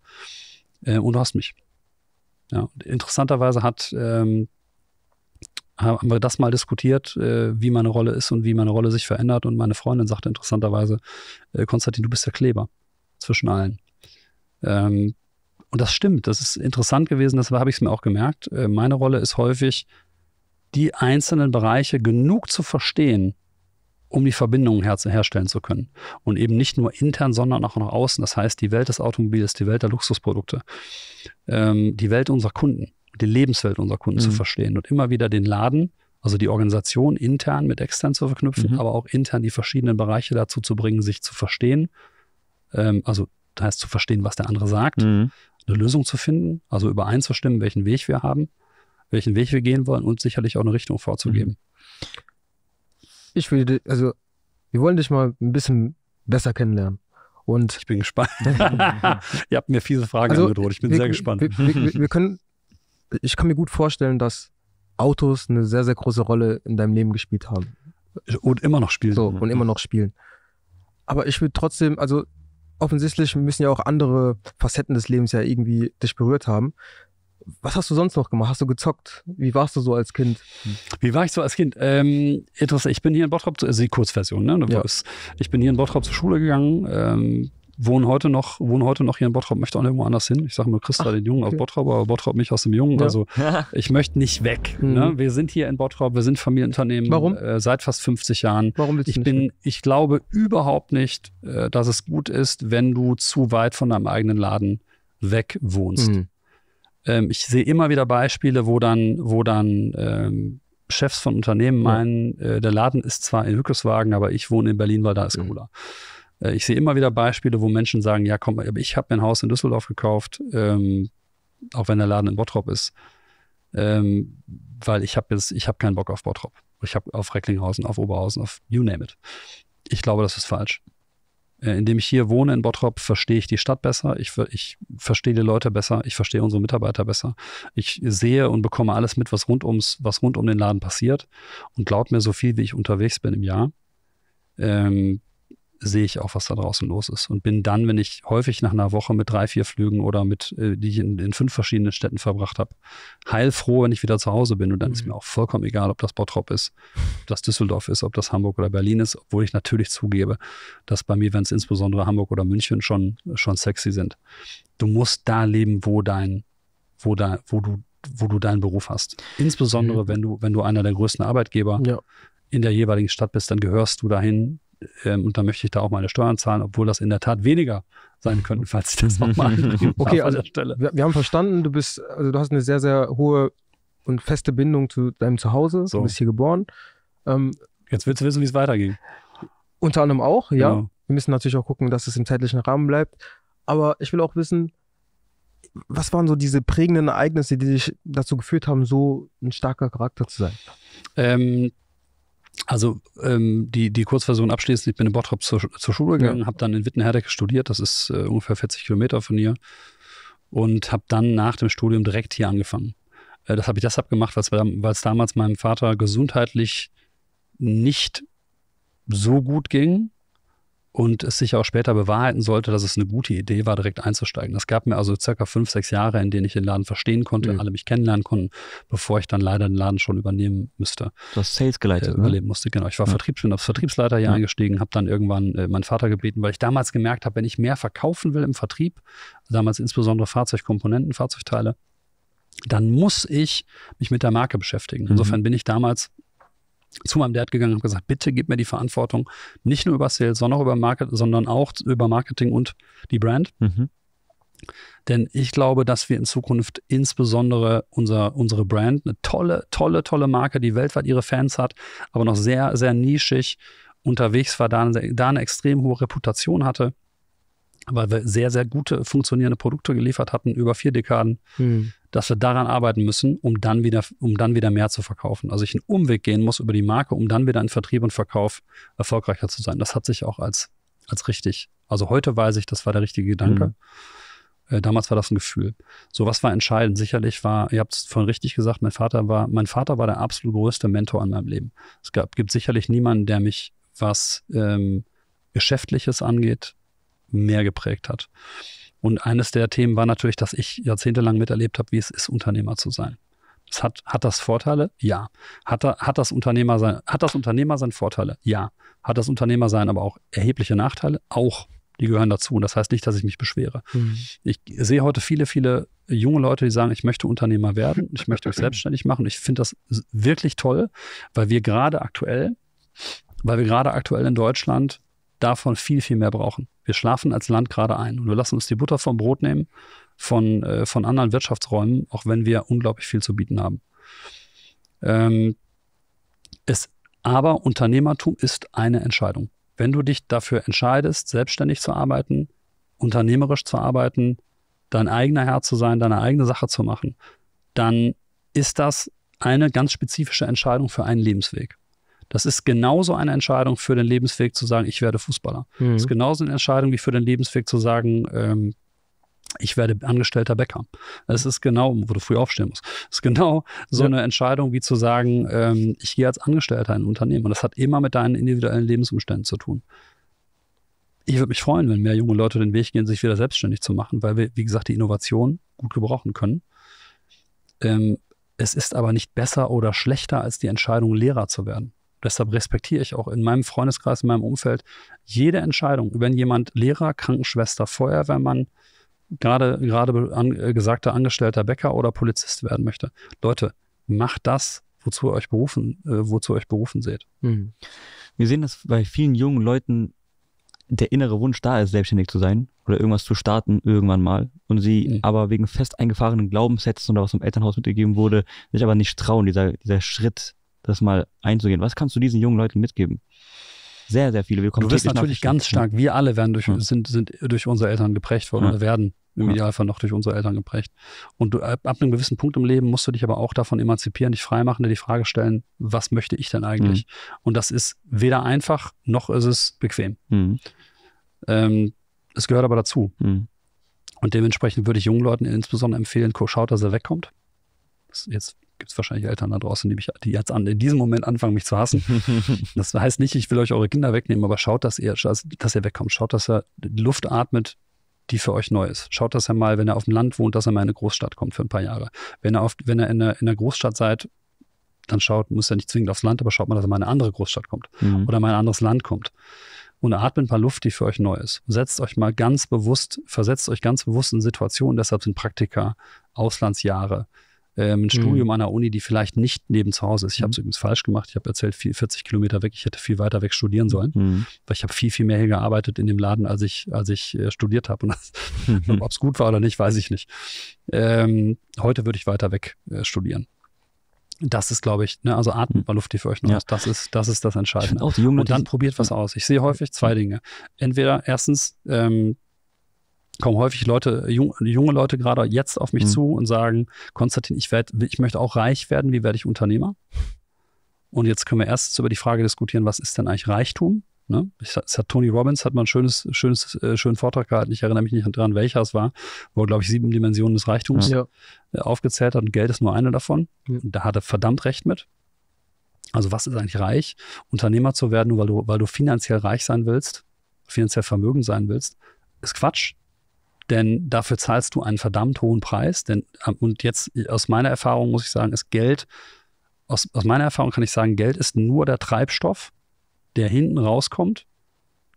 Äh, und du hast mich. Ja, interessanterweise hat ähm, haben wir das mal diskutiert, äh, wie meine Rolle ist und wie meine Rolle sich verändert. Und meine Freundin sagte interessanterweise, äh, Konstantin, du bist der Kleber zwischen allen. Ähm, und das stimmt, das ist interessant gewesen, deshalb habe ich es mir auch gemerkt. Äh, meine Rolle ist häufig, die einzelnen Bereiche genug zu verstehen, um die Verbindungen her herstellen zu können. Und eben nicht nur intern, sondern auch nach außen. Das heißt, die Welt des Automobils, die Welt der Luxusprodukte, ähm, die Welt unserer Kunden die Lebenswelt unserer Kunden mhm. zu verstehen und immer wieder den Laden, also die Organisation intern mit extern zu verknüpfen, mhm. aber auch intern die verschiedenen Bereiche dazu zu bringen, sich zu verstehen. Ähm, also das heißt zu verstehen, was der andere sagt, mhm. eine Lösung zu finden, also übereinzustimmen, welchen Weg wir haben, welchen Weg wir gehen wollen und sicherlich auch eine Richtung vorzugeben. Mhm. Ich will, also wir wollen dich mal ein bisschen besser kennenlernen. Und ich bin gespannt. Ihr habt mir fiese Fragen also, Ich bin wir, sehr gespannt. Wir, wir, wir, können ich kann mir gut vorstellen, dass Autos eine sehr, sehr große Rolle in deinem Leben gespielt haben. Und immer noch spielen. So, und immer noch spielen. Aber ich will trotzdem, also offensichtlich müssen ja auch andere Facetten des Lebens ja irgendwie dich berührt haben. Was hast du sonst noch gemacht? Hast du gezockt? Wie warst du so als Kind? Wie war ich so als Kind? Ähm, interessant, ich bin hier in Bottrop, also die Kurzversion, ne? Ja. Ich bin hier in Bottrop zur Schule gegangen, ähm, wohnen heute noch, wohne heute noch hier in Bottrop, möchte auch irgendwo anders hin. Ich sage immer, Christa Ach, den Jungen okay. aus Bottrop, aber Bottrop mich aus dem Jungen. Ja. Also ich möchte nicht weg. Ne? Mhm. Ne? Wir sind hier in Bottrop, wir sind Familienunternehmen Warum? Äh, seit fast 50 Jahren. Warum willst du nicht bin, weg? ich glaube überhaupt nicht, äh, dass es gut ist, wenn du zu weit von deinem eigenen Laden weg wohnst. Mhm. Ähm, ich sehe immer wieder Beispiele, wo dann, wo dann ähm, Chefs von Unternehmen meinen, ja. äh, der Laden ist zwar in Hückeswagen, aber ich wohne in Berlin, weil da ist mhm. cooler. Mhm. Äh, ich sehe immer wieder Beispiele, wo Menschen sagen, ja komm, aber ich habe mir ein Haus in Düsseldorf gekauft, ähm, auch wenn der Laden in Bottrop ist, ähm, weil ich habe jetzt, ich habe keinen Bock auf Bottrop. Ich habe auf Recklinghausen, auf Oberhausen, auf you name it. Ich glaube, das ist falsch. Äh, indem ich hier wohne in Bottrop, verstehe ich die Stadt besser, ich, ich verstehe die Leute besser, ich verstehe unsere Mitarbeiter besser. Ich sehe und bekomme alles mit, was rund, ums, was rund um den Laden passiert und glaubt mir so viel, wie ich unterwegs bin im Jahr. Ähm, sehe ich auch, was da draußen los ist. Und bin dann, wenn ich häufig nach einer Woche mit drei, vier Flügen oder mit, äh, die ich in, in fünf verschiedenen Städten verbracht habe, heilfroh, wenn ich wieder zu Hause bin. Und dann mhm. ist mir auch vollkommen egal, ob das Bottrop ist, ob das Düsseldorf ist, ob das Hamburg oder Berlin ist, obwohl ich natürlich zugebe, dass bei mir, wenn es insbesondere Hamburg oder München schon, schon sexy sind. Du musst da leben, wo dein, wo da, wo du, wo du deinen Beruf hast. Insbesondere, mhm. wenn du, wenn du einer der größten Arbeitgeber ja. in der jeweiligen Stadt bist, dann gehörst du dahin, ähm, und dann möchte ich da auch meine Steuern zahlen, obwohl das in der Tat weniger sein könnten, falls ich das nochmal anbringe. Okay, also wir, wir, haben verstanden, du bist, also du hast eine sehr, sehr hohe und feste Bindung zu deinem Zuhause, so. du bist hier geboren. Ähm, Jetzt willst du wissen, wie es weiterging. Unter anderem auch, ja. Genau. Wir müssen natürlich auch gucken, dass es im zeitlichen Rahmen bleibt. Aber ich will auch wissen, was waren so diese prägenden Ereignisse, die dich dazu geführt haben, so ein starker Charakter zu sein? Ähm, also ähm, die, die Kurzversion abschließend, ich bin in Bottrop zur, zur Schule gegangen, ja. habe dann in Wittenherdecke studiert, das ist äh, ungefähr 40 Kilometer von hier und habe dann nach dem Studium direkt hier angefangen. Äh, das habe ich deshalb gemacht, weil es damals meinem Vater gesundheitlich nicht so gut ging und es sich auch später bewahrheiten sollte, dass es eine gute Idee war, direkt einzusteigen. Das gab mir also circa fünf, sechs Jahre, in denen ich den Laden verstehen konnte, mhm. alle mich kennenlernen konnten, bevor ich dann leider den Laden schon übernehmen müsste. Das Sales geleitet, äh, ne? Überleben musste, genau. Ich war ja. Vertriebs, bin als Vertriebsleiter hier ja. eingestiegen, habe dann irgendwann äh, meinen Vater gebeten, weil ich damals gemerkt habe, wenn ich mehr verkaufen will im Vertrieb, damals insbesondere Fahrzeugkomponenten, Fahrzeugteile, dann muss ich mich mit der Marke beschäftigen. Mhm. Insofern bin ich damals zu meinem Dad gegangen und gesagt, bitte gib mir die Verantwortung, nicht nur über Sales, sondern auch über Market, sondern auch über Marketing und die Brand. Mhm. Denn ich glaube, dass wir in Zukunft insbesondere unser, unsere Brand, eine tolle, tolle, tolle Marke, die weltweit ihre Fans hat, aber noch sehr, sehr nischig unterwegs war, da eine, da eine extrem hohe Reputation hatte, weil wir sehr, sehr gute, funktionierende Produkte geliefert hatten über vier Dekaden, hm. dass wir daran arbeiten müssen, um dann, wieder, um dann wieder mehr zu verkaufen. Also ich einen Umweg gehen muss über die Marke, um dann wieder in Vertrieb und Verkauf erfolgreicher zu sein. Das hat sich auch als, als richtig. Also heute weiß ich, das war der richtige Gedanke. Hm. Äh, damals war das ein Gefühl. So, was war entscheidend? Sicherlich war, ihr habt es vorhin richtig gesagt, mein Vater war, mein Vater war der absolut größte Mentor in meinem Leben. Es gab, gibt sicherlich niemanden, der mich was ähm, Geschäftliches angeht, mehr geprägt hat. Und eines der Themen war natürlich, dass ich jahrzehntelang miterlebt habe, wie es ist, Unternehmer zu sein. Das hat, hat das Vorteile? Ja. Hat, hat, das Unternehmer sein, hat das Unternehmer seine Vorteile? Ja. Hat das Unternehmer sein aber auch erhebliche Nachteile? Auch. Die gehören dazu. Und das heißt nicht, dass ich mich beschwere. Mhm. Ich sehe heute viele, viele junge Leute, die sagen, ich möchte Unternehmer werden, ich möchte mich selbstständig machen. Ich finde das wirklich toll, weil wir gerade aktuell, weil wir gerade aktuell in Deutschland davon viel, viel mehr brauchen. Wir schlafen als Land gerade ein und wir lassen uns die Butter vom Brot nehmen von, äh, von anderen Wirtschaftsräumen, auch wenn wir unglaublich viel zu bieten haben. Ähm, es, aber Unternehmertum ist eine Entscheidung. Wenn du dich dafür entscheidest, selbstständig zu arbeiten, unternehmerisch zu arbeiten, dein eigener Herr zu sein, deine eigene Sache zu machen, dann ist das eine ganz spezifische Entscheidung für einen Lebensweg. Das ist genauso eine Entscheidung für den Lebensweg zu sagen, ich werde Fußballer. Mhm. Das ist genauso eine Entscheidung wie für den Lebensweg zu sagen, ähm, ich werde angestellter Bäcker. Es ist genau, wo du früh aufstehen musst. Es ist genau so ja. eine Entscheidung, wie zu sagen, ähm, ich gehe als Angestellter in ein Unternehmen. Und das hat immer mit deinen individuellen Lebensumständen zu tun. Ich würde mich freuen, wenn mehr junge Leute den Weg gehen, sich wieder selbstständig zu machen, weil wir, wie gesagt, die Innovation gut gebrauchen können. Ähm, es ist aber nicht besser oder schlechter als die Entscheidung, Lehrer zu werden deshalb respektiere ich auch in meinem Freundeskreis, in meinem Umfeld jede Entscheidung, wenn jemand Lehrer, Krankenschwester, Feuerwehrmann, gerade, gerade an, äh, gesagter Angestellter Bäcker oder Polizist werden möchte. Leute, macht das, wozu ihr euch berufen, äh, wozu ihr euch berufen seht. Mhm. Wir sehen, dass bei vielen jungen Leuten der innere Wunsch da ist, selbstständig zu sein oder irgendwas zu starten irgendwann mal und sie mhm. aber wegen fest eingefahrenen Glaubenssätzen oder was im Elternhaus mitgegeben wurde, sich aber nicht trauen, dieser, dieser Schritt das mal einzugehen. Was kannst du diesen jungen Leuten mitgeben? Sehr, sehr viele. Wir kommen du wirst natürlich ganz stark, wir alle werden durch, ja. sind, sind durch unsere Eltern geprägt worden ja. oder werden im ja. Idealfall noch durch unsere Eltern geprägt. Und du, ab, ab, einem gewissen Punkt im Leben musst du dich aber auch davon emanzipieren, dich freimachen, dir die Frage stellen, was möchte ich denn eigentlich? Mhm. Und das ist weder einfach, noch ist es bequem. Mhm. Ähm, es gehört aber dazu. Mhm. Und dementsprechend würde ich jungen Leuten insbesondere empfehlen, schaut, dass er wegkommt. Das ist jetzt gibt es wahrscheinlich Eltern da draußen, die mich, die jetzt an, in diesem Moment anfangen, mich zu hassen. das heißt nicht, ich will euch eure Kinder wegnehmen, aber schaut, dass ihr, dass ihr wegkommt. Schaut, dass ihr Luft atmet, die für euch neu ist. Schaut, dass er mal, wenn er auf dem Land wohnt, dass er mal in eine Großstadt kommt für ein paar Jahre. Wenn er, auf, wenn er in, einer, in einer Großstadt seid, dann schaut, muss er nicht zwingend aufs Land, aber schaut mal, dass er mal in eine andere Großstadt kommt mhm. oder mal in ein anderes Land kommt. Und atmet ein paar Luft, die für euch neu ist. Und setzt euch mal ganz bewusst, versetzt euch ganz bewusst in Situationen, deshalb sind Praktika, Auslandsjahre, ähm, ein mhm. Studium an der Uni, die vielleicht nicht neben zu Hause ist. Ich habe es mhm. übrigens falsch gemacht. Ich habe erzählt, 40 Kilometer weg. Ich hätte viel weiter weg studieren mhm. sollen, mhm. weil ich habe viel, viel mehr hier gearbeitet in dem Laden, als ich, als ich äh, studiert habe. Und mhm. ob es gut war oder nicht, weiß ich nicht. Ähm, heute würde ich weiter weg äh, studieren. Das ist, glaube ich, ne, also atmet mal mhm. Luft, die für euch noch ja. Das ist, das ist das Entscheidende. Auch die Jungen, und dann probiert was aus. Ich sehe häufig zwei Dinge. Entweder erstens, ähm, kommen häufig Leute, junge Leute gerade jetzt auf mich mhm. zu und sagen, Konstantin, ich, werd, ich möchte auch reich werden, wie werde ich Unternehmer? Und jetzt können wir erstens über die Frage diskutieren, was ist denn eigentlich Reichtum? Ne? Ich, es hat Tony Robbins hat mal einen schönes, schönes, äh, schönen Vortrag gehalten. Ich erinnere mich nicht daran, welcher es war, wo er, glaube ich, sieben Dimensionen des Reichtums ja. Äh, aufgezählt hat und Geld ist nur eine davon. Mhm. Da hat er verdammt recht mit. Also was ist eigentlich reich? Unternehmer zu werden, nur weil du, weil du finanziell reich sein willst, finanziell vermögen sein willst, ist Quatsch denn dafür zahlst du einen verdammt hohen Preis. Denn, ähm, und jetzt äh, aus meiner Erfahrung muss ich sagen, ist Geld, aus, aus meiner Erfahrung kann ich sagen, Geld ist nur der Treibstoff, der hinten rauskommt,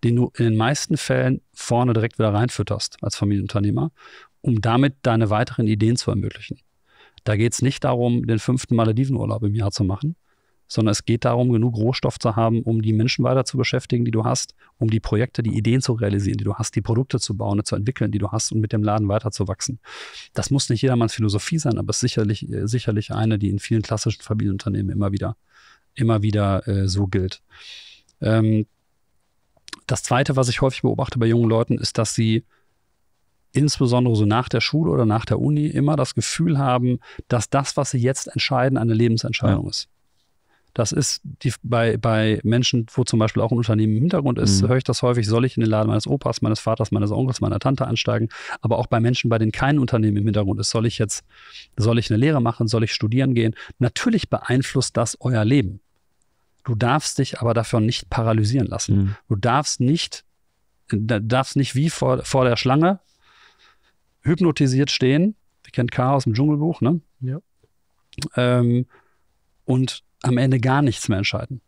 den du in den meisten Fällen vorne direkt wieder reinfütterst als Familienunternehmer, um damit deine weiteren Ideen zu ermöglichen. Da geht es nicht darum, den fünften Maledivenurlaub im Jahr zu machen, sondern es geht darum, genug Rohstoff zu haben, um die Menschen weiter zu beschäftigen, die du hast, um die Projekte, die Ideen zu realisieren, die du hast, die Produkte zu bauen, und zu entwickeln, die du hast und mit dem Laden weiterzuwachsen. Das muss nicht jedermanns Philosophie sein, aber es ist sicherlich, äh, sicherlich eine, die in vielen klassischen Familienunternehmen immer wieder, immer wieder äh, so gilt. Ähm, das Zweite, was ich häufig beobachte bei jungen Leuten, ist, dass sie insbesondere so nach der Schule oder nach der Uni immer das Gefühl haben, dass das, was sie jetzt entscheiden, eine Lebensentscheidung ja. ist. Das ist die, bei, bei Menschen, wo zum Beispiel auch ein Unternehmen im Hintergrund ist, mhm. höre ich das häufig, soll ich in den Laden meines Opas, meines Vaters, meines Onkels, meiner Tante ansteigen? Aber auch bei Menschen, bei denen kein Unternehmen im Hintergrund ist, soll ich jetzt, soll ich eine Lehre machen, soll ich studieren gehen? Natürlich beeinflusst das euer Leben. Du darfst dich aber dafür nicht paralysieren lassen. Mhm. Du darfst nicht, darfst nicht wie vor, vor der Schlange hypnotisiert stehen. Ihr kennt Chaos im Dschungelbuch, ne? Ja. Ähm, und am Ende gar nichts mehr entscheiden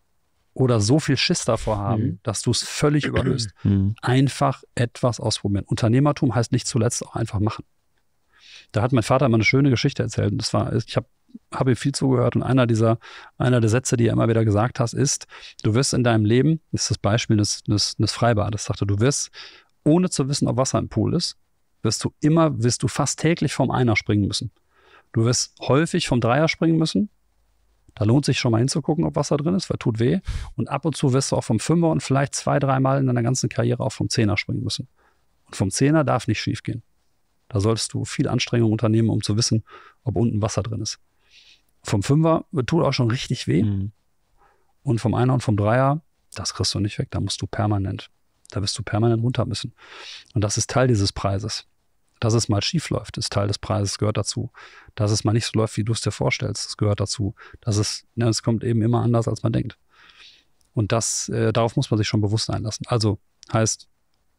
oder so viel Schiss davor haben, mhm. dass du es völlig überlöst. Mhm. Einfach etwas ausprobieren. Unternehmertum heißt nicht zuletzt auch einfach machen. Da hat mein Vater immer eine schöne Geschichte erzählt. Und das war, ich habe hab ihm viel zugehört und einer dieser, einer der Sätze, die er immer wieder gesagt hat, ist, du wirst in deinem Leben, das ist das Beispiel des, des, des Freibades, sagte, du wirst, ohne zu wissen, ob Wasser im Pool ist, wirst du immer, wirst du fast täglich vom Einer springen müssen. Du wirst häufig vom Dreier springen müssen da lohnt sich schon mal hinzugucken, ob Wasser drin ist, weil tut weh. Und ab und zu wirst du auch vom Fünfer und vielleicht zwei, dreimal in deiner ganzen Karriere auch vom Zehner springen müssen. Und vom Zehner darf nicht schief gehen. Da solltest du viel Anstrengung unternehmen, um zu wissen, ob unten Wasser drin ist. Vom Fünfer tut auch schon richtig weh. Mhm. Und vom Einer und vom Dreier, das kriegst du nicht weg. Da musst du permanent. Da wirst du permanent runter müssen. Und das ist Teil dieses Preises. Dass es mal schief läuft, ist Teil des Preises, gehört dazu. Dass es mal nicht so läuft, wie du es dir vorstellst, das gehört dazu. Dass es, ne, es kommt eben immer anders, als man denkt. Und das, äh, darauf muss man sich schon bewusst einlassen. Also heißt,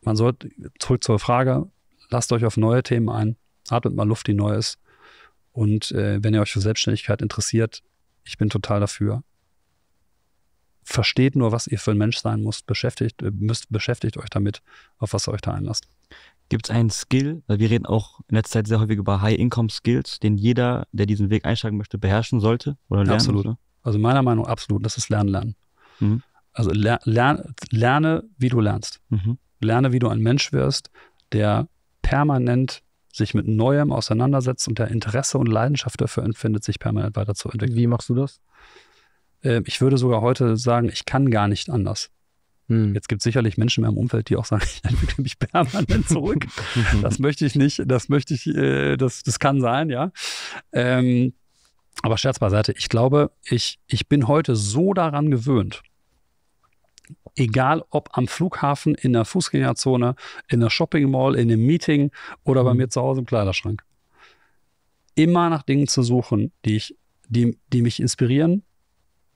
man sollte, zurück zur Frage, lasst euch auf neue Themen ein, atmet mal Luft, die neu ist. Und äh, wenn ihr euch für Selbstständigkeit interessiert, ich bin total dafür. Versteht nur, was ihr für ein Mensch sein müsst, beschäftigt, äh, müsst, beschäftigt euch damit, auf was ihr euch da einlasst. Gibt es einen Skill, weil wir reden auch in letzter Zeit sehr häufig über High-Income-Skills, den jeder, der diesen Weg einschlagen möchte, beherrschen sollte oder lernen Absolut. Oder? Also meiner Meinung nach absolut, das ist Lernen, Lernen. Mhm. Also ler, ler, lerne, wie du lernst. Mhm. Lerne, wie du ein Mensch wirst, der permanent sich mit Neuem auseinandersetzt und der Interesse und Leidenschaft dafür empfindet, sich permanent weiterzuentwickeln. Wie machst du das? Ähm, ich würde sogar heute sagen, ich kann gar nicht anders. Hm. Jetzt gibt es sicherlich Menschen in meinem Umfeld, die auch sagen, ich entwickle mich permanent zurück. das möchte ich nicht, das möchte ich, äh, das, das kann sein, ja. Ähm, aber Scherz beiseite, ich glaube, ich, ich bin heute so daran gewöhnt, egal ob am Flughafen, in der Fußgängerzone, in der Shopping Mall, in dem Meeting oder bei hm. mir zu Hause im Kleiderschrank. Immer nach Dingen zu suchen, die ich, die, die mich inspirieren,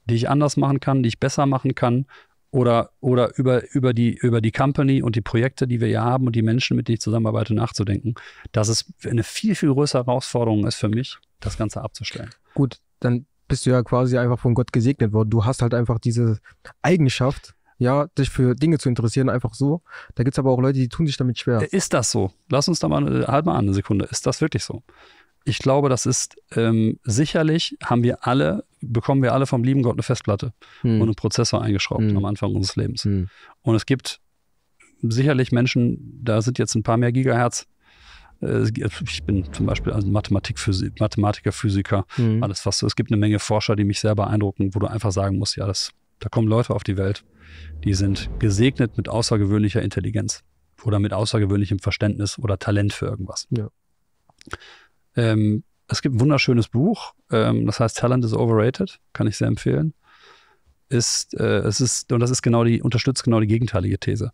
die ich anders machen kann, die ich besser machen kann, oder, oder über, über, die, über die Company und die Projekte, die wir ja haben und die Menschen, mit denen ich zusammenarbeite, nachzudenken, dass es eine viel, viel größere Herausforderung ist für mich, das Ganze abzustellen. Gut, dann bist du ja quasi einfach von Gott gesegnet worden. Du hast halt einfach diese Eigenschaft, ja, dich für Dinge zu interessieren, einfach so. Da gibt es aber auch Leute, die tun sich damit schwer. Ist das so? Lass uns da mal, halt mal an eine Sekunde. Ist das wirklich so? Ich glaube, das ist ähm, sicherlich, haben wir alle bekommen wir alle vom lieben Gott eine Festplatte hm. und einen Prozessor eingeschraubt hm. am Anfang unseres Lebens. Hm. Und es gibt sicherlich Menschen, da sind jetzt ein paar mehr Gigahertz. Äh, ich bin zum Beispiel also Mathematik, Physi Mathematiker, Physiker, hm. alles was so. Es gibt eine Menge Forscher, die mich sehr beeindrucken, wo du einfach sagen musst, ja, das, da kommen Leute auf die Welt, die sind gesegnet mit außergewöhnlicher Intelligenz oder mit außergewöhnlichem Verständnis oder Talent für irgendwas. Ja. Ähm, es gibt ein wunderschönes Buch, ähm, das heißt Talent is Overrated, kann ich sehr empfehlen. Ist, äh, es ist, und das ist genau die, unterstützt genau die gegenteilige These.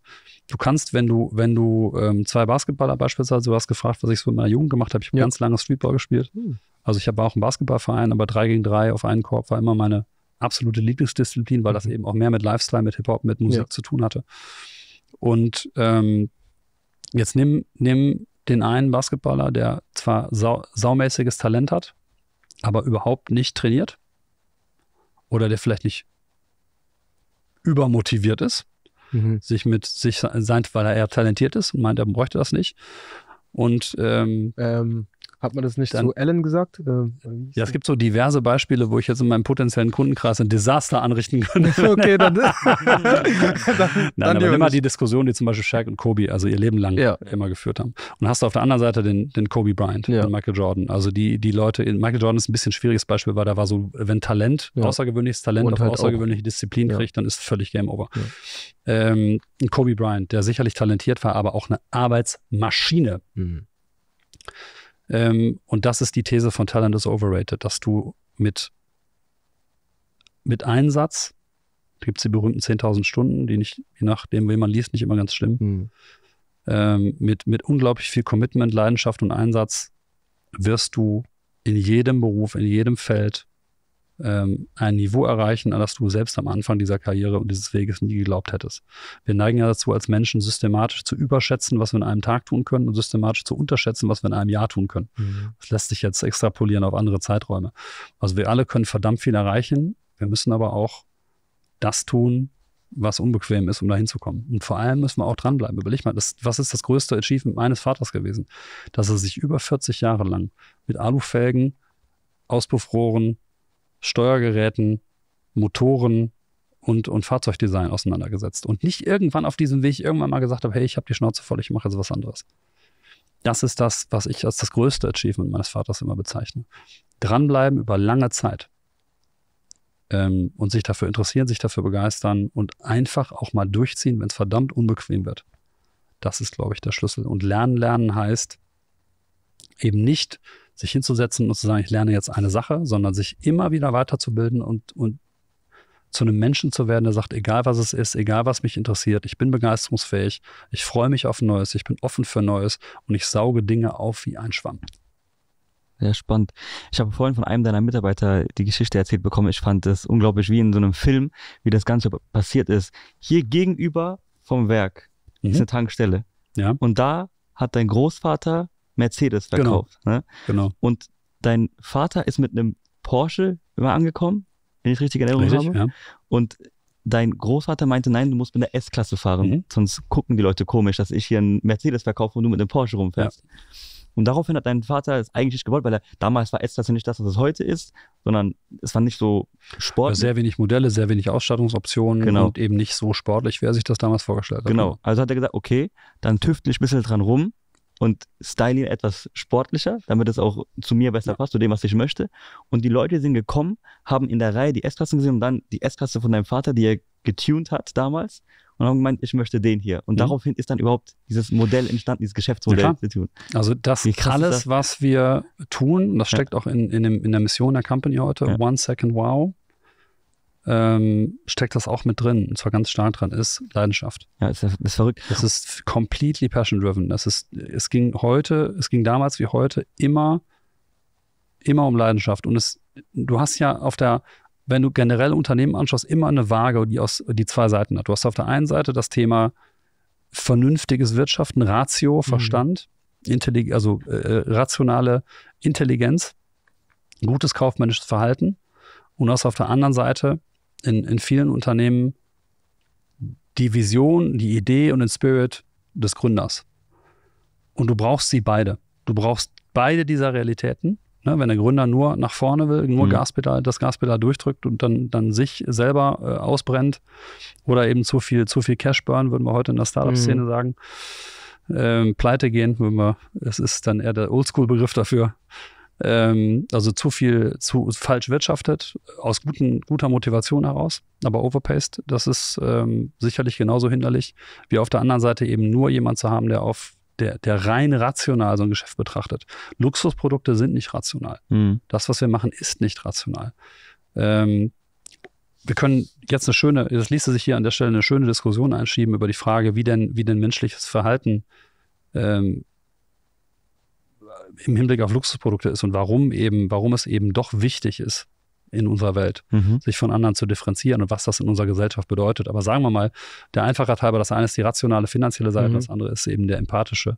Du kannst, wenn du, wenn du ähm, zwei Basketballer beispielsweise, du hast gefragt, was ich so in meiner Jugend gemacht habe, ich habe ja. ganz lange Streetball gespielt. Hm. Also ich war auch im Basketballverein, aber drei gegen drei auf einen Korb war immer meine absolute Lieblingsdisziplin, weil das mhm. eben auch mehr mit Lifestyle, mit Hip-Hop, mit Musik ja. zu tun hatte. Und ähm, jetzt nimm, nimm den einen Basketballer, der zwar sau saumäßiges Talent hat, aber überhaupt nicht trainiert oder der vielleicht nicht übermotiviert ist, mhm. sich mit sich sein, weil er eher talentiert ist und meint, er bräuchte das nicht. Und ähm, ähm, hat man das nicht dann, zu Ellen gesagt? Äh, ja, es gibt so diverse Beispiele, wo ich jetzt in meinem potenziellen Kundenkreis ein Desaster anrichten könnte. okay, dann. dann, dann nehmen wir immer die Diskussion, die zum Beispiel Shaq und Kobe, also ihr Leben lang ja. immer geführt haben. Und hast du auf der anderen Seite den, den Kobe Bryant ja. und Michael Jordan. Also die, die Leute, Michael Jordan ist ein bisschen schwieriges Beispiel, weil da war so, wenn Talent, ja. außergewöhnliches Talent und auf halt außergewöhnliche auch. Disziplin kriegt, dann ist völlig Game Over. Ähm, Kobe Bryant, der sicherlich talentiert war, aber auch eine Arbeitsmaschine. Mhm. Ähm, und das ist die These von Talent is overrated, dass du mit, mit Einsatz, gibt es die berühmten 10.000 Stunden, die nicht, je nachdem, wen man liest, nicht immer ganz stimmen, mhm. ähm, mit, mit unglaublich viel Commitment, Leidenschaft und Einsatz wirst du in jedem Beruf, in jedem Feld ähm, ein Niveau erreichen, an das du selbst am Anfang dieser Karriere und dieses Weges nie geglaubt hättest. Wir neigen ja dazu, als Menschen systematisch zu überschätzen, was wir in einem Tag tun können und systematisch zu unterschätzen, was wir in einem Jahr tun können. Mhm. Das lässt sich jetzt extrapolieren auf andere Zeiträume. Also wir alle können verdammt viel erreichen. Wir müssen aber auch das tun, was unbequem ist, um da hinzukommen. Und vor allem müssen wir auch dranbleiben. Überleg mal, das, was ist das größte Achievement meines Vaters gewesen? Dass er sich über 40 Jahre lang mit Alufelgen, Auspuffrohren, Steuergeräten, Motoren und, und Fahrzeugdesign auseinandergesetzt und nicht irgendwann auf diesem Weg irgendwann mal gesagt habe, hey, ich habe die Schnauze voll, ich mache jetzt was anderes. Das ist das, was ich als das größte Achievement meines Vaters immer bezeichne. Dranbleiben über lange Zeit ähm, und sich dafür interessieren, sich dafür begeistern und einfach auch mal durchziehen, wenn es verdammt unbequem wird. Das ist, glaube ich, der Schlüssel. Und lernen, lernen heißt eben nicht, sich hinzusetzen und zu sagen, ich lerne jetzt eine Sache, sondern sich immer wieder weiterzubilden und, und zu einem Menschen zu werden, der sagt, egal was es ist, egal was mich interessiert, ich bin begeisterungsfähig, ich freue mich auf Neues, ich bin offen für Neues und ich sauge Dinge auf wie ein Schwamm. Sehr spannend. Ich habe vorhin von einem deiner Mitarbeiter die Geschichte erzählt bekommen. Ich fand das unglaublich wie in so einem Film, wie das Ganze passiert ist. Hier gegenüber vom Werk mhm. ist eine Tankstelle. Ja. Und da hat dein Großvater Mercedes verkauft. Genau. Ne? genau. Und dein Vater ist mit einem Porsche immer angekommen, wenn ich richtig in Erinnerung richtig, habe. Ja. Und dein Großvater meinte, nein, du musst mit einer S-Klasse fahren, mhm. sonst gucken die Leute komisch, dass ich hier einen Mercedes verkaufe und du mit einem Porsche rumfährst. Ja. Und daraufhin hat dein Vater es eigentlich nicht gewollt, weil er damals war S-Klasse nicht das, was es heute ist, sondern es war nicht so sportlich. Sehr wenig Modelle, sehr wenig Ausstattungsoptionen genau. und eben nicht so sportlich, wie er sich das damals vorgestellt hat. Genau. Ne? Also hat er gesagt, okay, dann tüftel ich ein bisschen dran rum und style ihn etwas sportlicher, damit es auch zu mir besser passt, zu dem, was ich möchte. Und die Leute sind gekommen, haben in der Reihe die S-Klasse gesehen und dann die S-Klasse von deinem Vater, die er getuned hat damals und haben gemeint, ich möchte den hier. Und mhm. daraufhin ist dann überhaupt dieses Modell entstanden, dieses Geschäftsmodell zu tun. Also das alles, das? was wir tun, das steckt ja. auch in, in, dem, in der Mission der Company heute, ja. One Second Wow, ähm, steckt das auch mit drin, und zwar ganz stark dran, ist Leidenschaft. Ja, ist, ist verrückt. Das ist completely passion-driven. es ging heute, es ging damals wie heute immer, immer um Leidenschaft. Und es, du hast ja auf der, wenn du generell Unternehmen anschaust, immer eine Waage, die aus die zwei Seiten hat. Du hast auf der einen Seite das Thema vernünftiges Wirtschaften, Ratio, mhm. Verstand, mhm. Intelli also äh, äh, rationale Intelligenz, gutes kaufmännisches Verhalten. Und du hast auf der anderen Seite in, in vielen Unternehmen die Vision, die Idee und den Spirit des Gründers. Und du brauchst sie beide. Du brauchst beide dieser Realitäten. Ne? Wenn der Gründer nur nach vorne will, nur mhm. Gaspedal, das Gaspedal durchdrückt und dann, dann sich selber äh, ausbrennt oder eben zu viel, zu viel Cash burn, würden wir heute in der Startup-Szene mhm. sagen. Ähm, pleite gehen, wenn wir, es ist dann eher der Oldschool-Begriff dafür ähm, also zu viel, zu falsch wirtschaftet, aus guten, guter Motivation heraus, aber overpaced, das ist ähm, sicherlich genauso hinderlich, wie auf der anderen Seite eben nur jemand zu haben, der auf der, der rein rational so ein Geschäft betrachtet. Luxusprodukte sind nicht rational. Mhm. Das, was wir machen, ist nicht rational. Ähm, wir können jetzt eine schöne, das ließe sich hier an der Stelle eine schöne Diskussion einschieben über die Frage, wie denn, wie denn menschliches Verhalten ähm, im Hinblick auf Luxusprodukte ist und warum eben, warum es eben doch wichtig ist in unserer Welt, mhm. sich von anderen zu differenzieren und was das in unserer Gesellschaft bedeutet. Aber sagen wir mal, der Einfachheit halber, das eine ist die rationale finanzielle Seite, mhm. das andere ist eben der empathische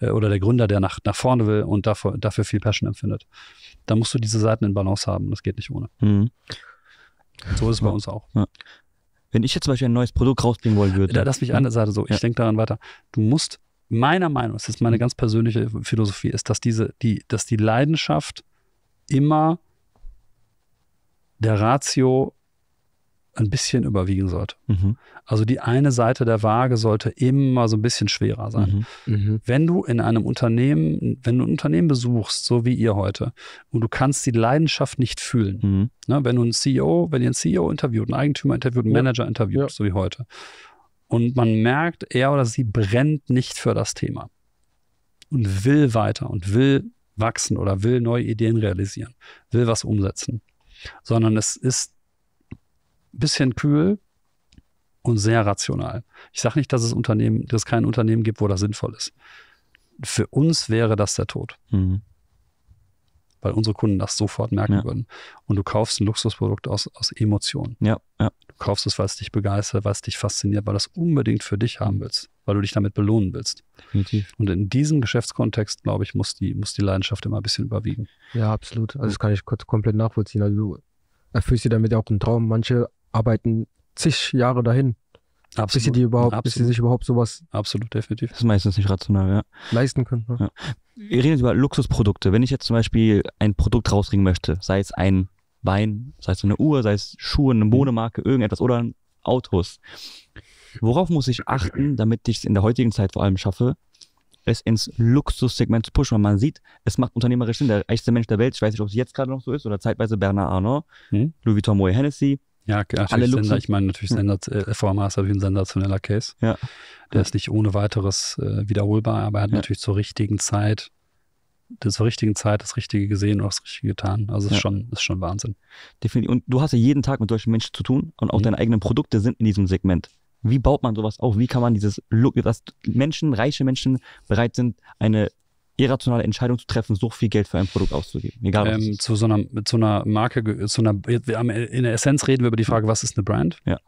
äh, oder der Gründer, der nach, nach vorne will und dafür, dafür viel Passion empfindet. Da musst du diese Seiten in Balance haben. Das geht nicht ohne. Mhm. So ist es ja. bei uns auch. Ja. Wenn ich jetzt zum Beispiel ein neues Produkt rausbringen wollen würde. Da lass mich eine Seite so, ich denke daran weiter. Du musst meiner Meinung, das ist meine mhm. ganz persönliche Philosophie, ist, dass diese, die, dass die Leidenschaft immer der Ratio ein bisschen überwiegen sollte. Mhm. Also die eine Seite der Waage sollte immer so ein bisschen schwerer sein. Mhm. mhm. Wenn du in einem Unternehmen, wenn du ein Unternehmen besuchst, so wie ihr heute, und du kannst die Leidenschaft nicht fühlen, mhm. ne, wenn du einen CEO, wenn ihr einen CEO interviewt, einen Eigentümer interviewt, einen Manager interviewt, ja. so wie heute, und man merkt, er oder sie brennt nicht für das Thema und will weiter und will wachsen oder will neue Ideen realisieren, will was umsetzen, sondern es ist ein bisschen kühl und sehr rational. Ich sage nicht, dass es Unternehmen, dass es kein Unternehmen gibt, wo das sinnvoll ist. Für uns wäre das der Tod. Mhm weil unsere Kunden das sofort merken ja. würden. Und du kaufst ein Luxusprodukt aus, aus Emotionen. Ja, ja. Du kaufst es, weil es dich begeistert, weil es dich fasziniert, weil du es unbedingt für dich haben willst, weil du dich damit belohnen willst. Definitiv. Und in diesem Geschäftskontext, glaube ich, muss die, muss die Leidenschaft immer ein bisschen überwiegen. Ja, absolut. Also das kann ich komplett nachvollziehen. Also du erfüllst dir damit auch einen Traum. Manche arbeiten zig Jahre dahin. Absolut. Bis sie, die überhaupt, Absolut. bis sie sich überhaupt sowas. Absolut, definitiv. Das ist meistens nicht rational, ja. Leisten können. Ne? Ja wir reden jetzt über Luxusprodukte. Wenn ich jetzt zum Beispiel ein Produkt rausbringen möchte, sei es ein Wein, sei es eine Uhr, sei es Schuhe, eine Modemarke, irgendetwas oder Autos. Worauf muss ich achten, damit ich es in der heutigen Zeit vor allem schaffe, es ins Luxussegment zu pushen? Weil man sieht, es macht unternehmerisch Sinn. Der reichste Mensch der Welt, ich weiß nicht, ob es jetzt gerade noch so ist oder zeitweise Bernard Arnault, hm? Louis Vuitton Moet Hennessy, ja, alle Sender, ich meine natürlich Sender, äh, VMA ist natürlich ein sensationeller Case. Ja. Der ist nicht ohne weiteres äh, wiederholbar, aber er hat ja. natürlich zur richtigen Zeit, zur richtigen Zeit das Richtige gesehen und auch das Richtige getan. Also es ja. ist, schon, ist schon Wahnsinn. Definitiv. Und du hast ja jeden Tag mit solchen Menschen zu tun und auch mhm. deine eigenen Produkte sind in diesem Segment. Wie baut man sowas auf? Wie kann man dieses Look, dass Menschen, reiche Menschen bereit sind, eine irrationale Entscheidung zu treffen, so viel Geld für ein Produkt auszugeben. Egal was. Ähm, zu, so einer, zu einer Marke, zu einer, in der Essenz reden wir über die Frage, was ist eine Brand? Ja.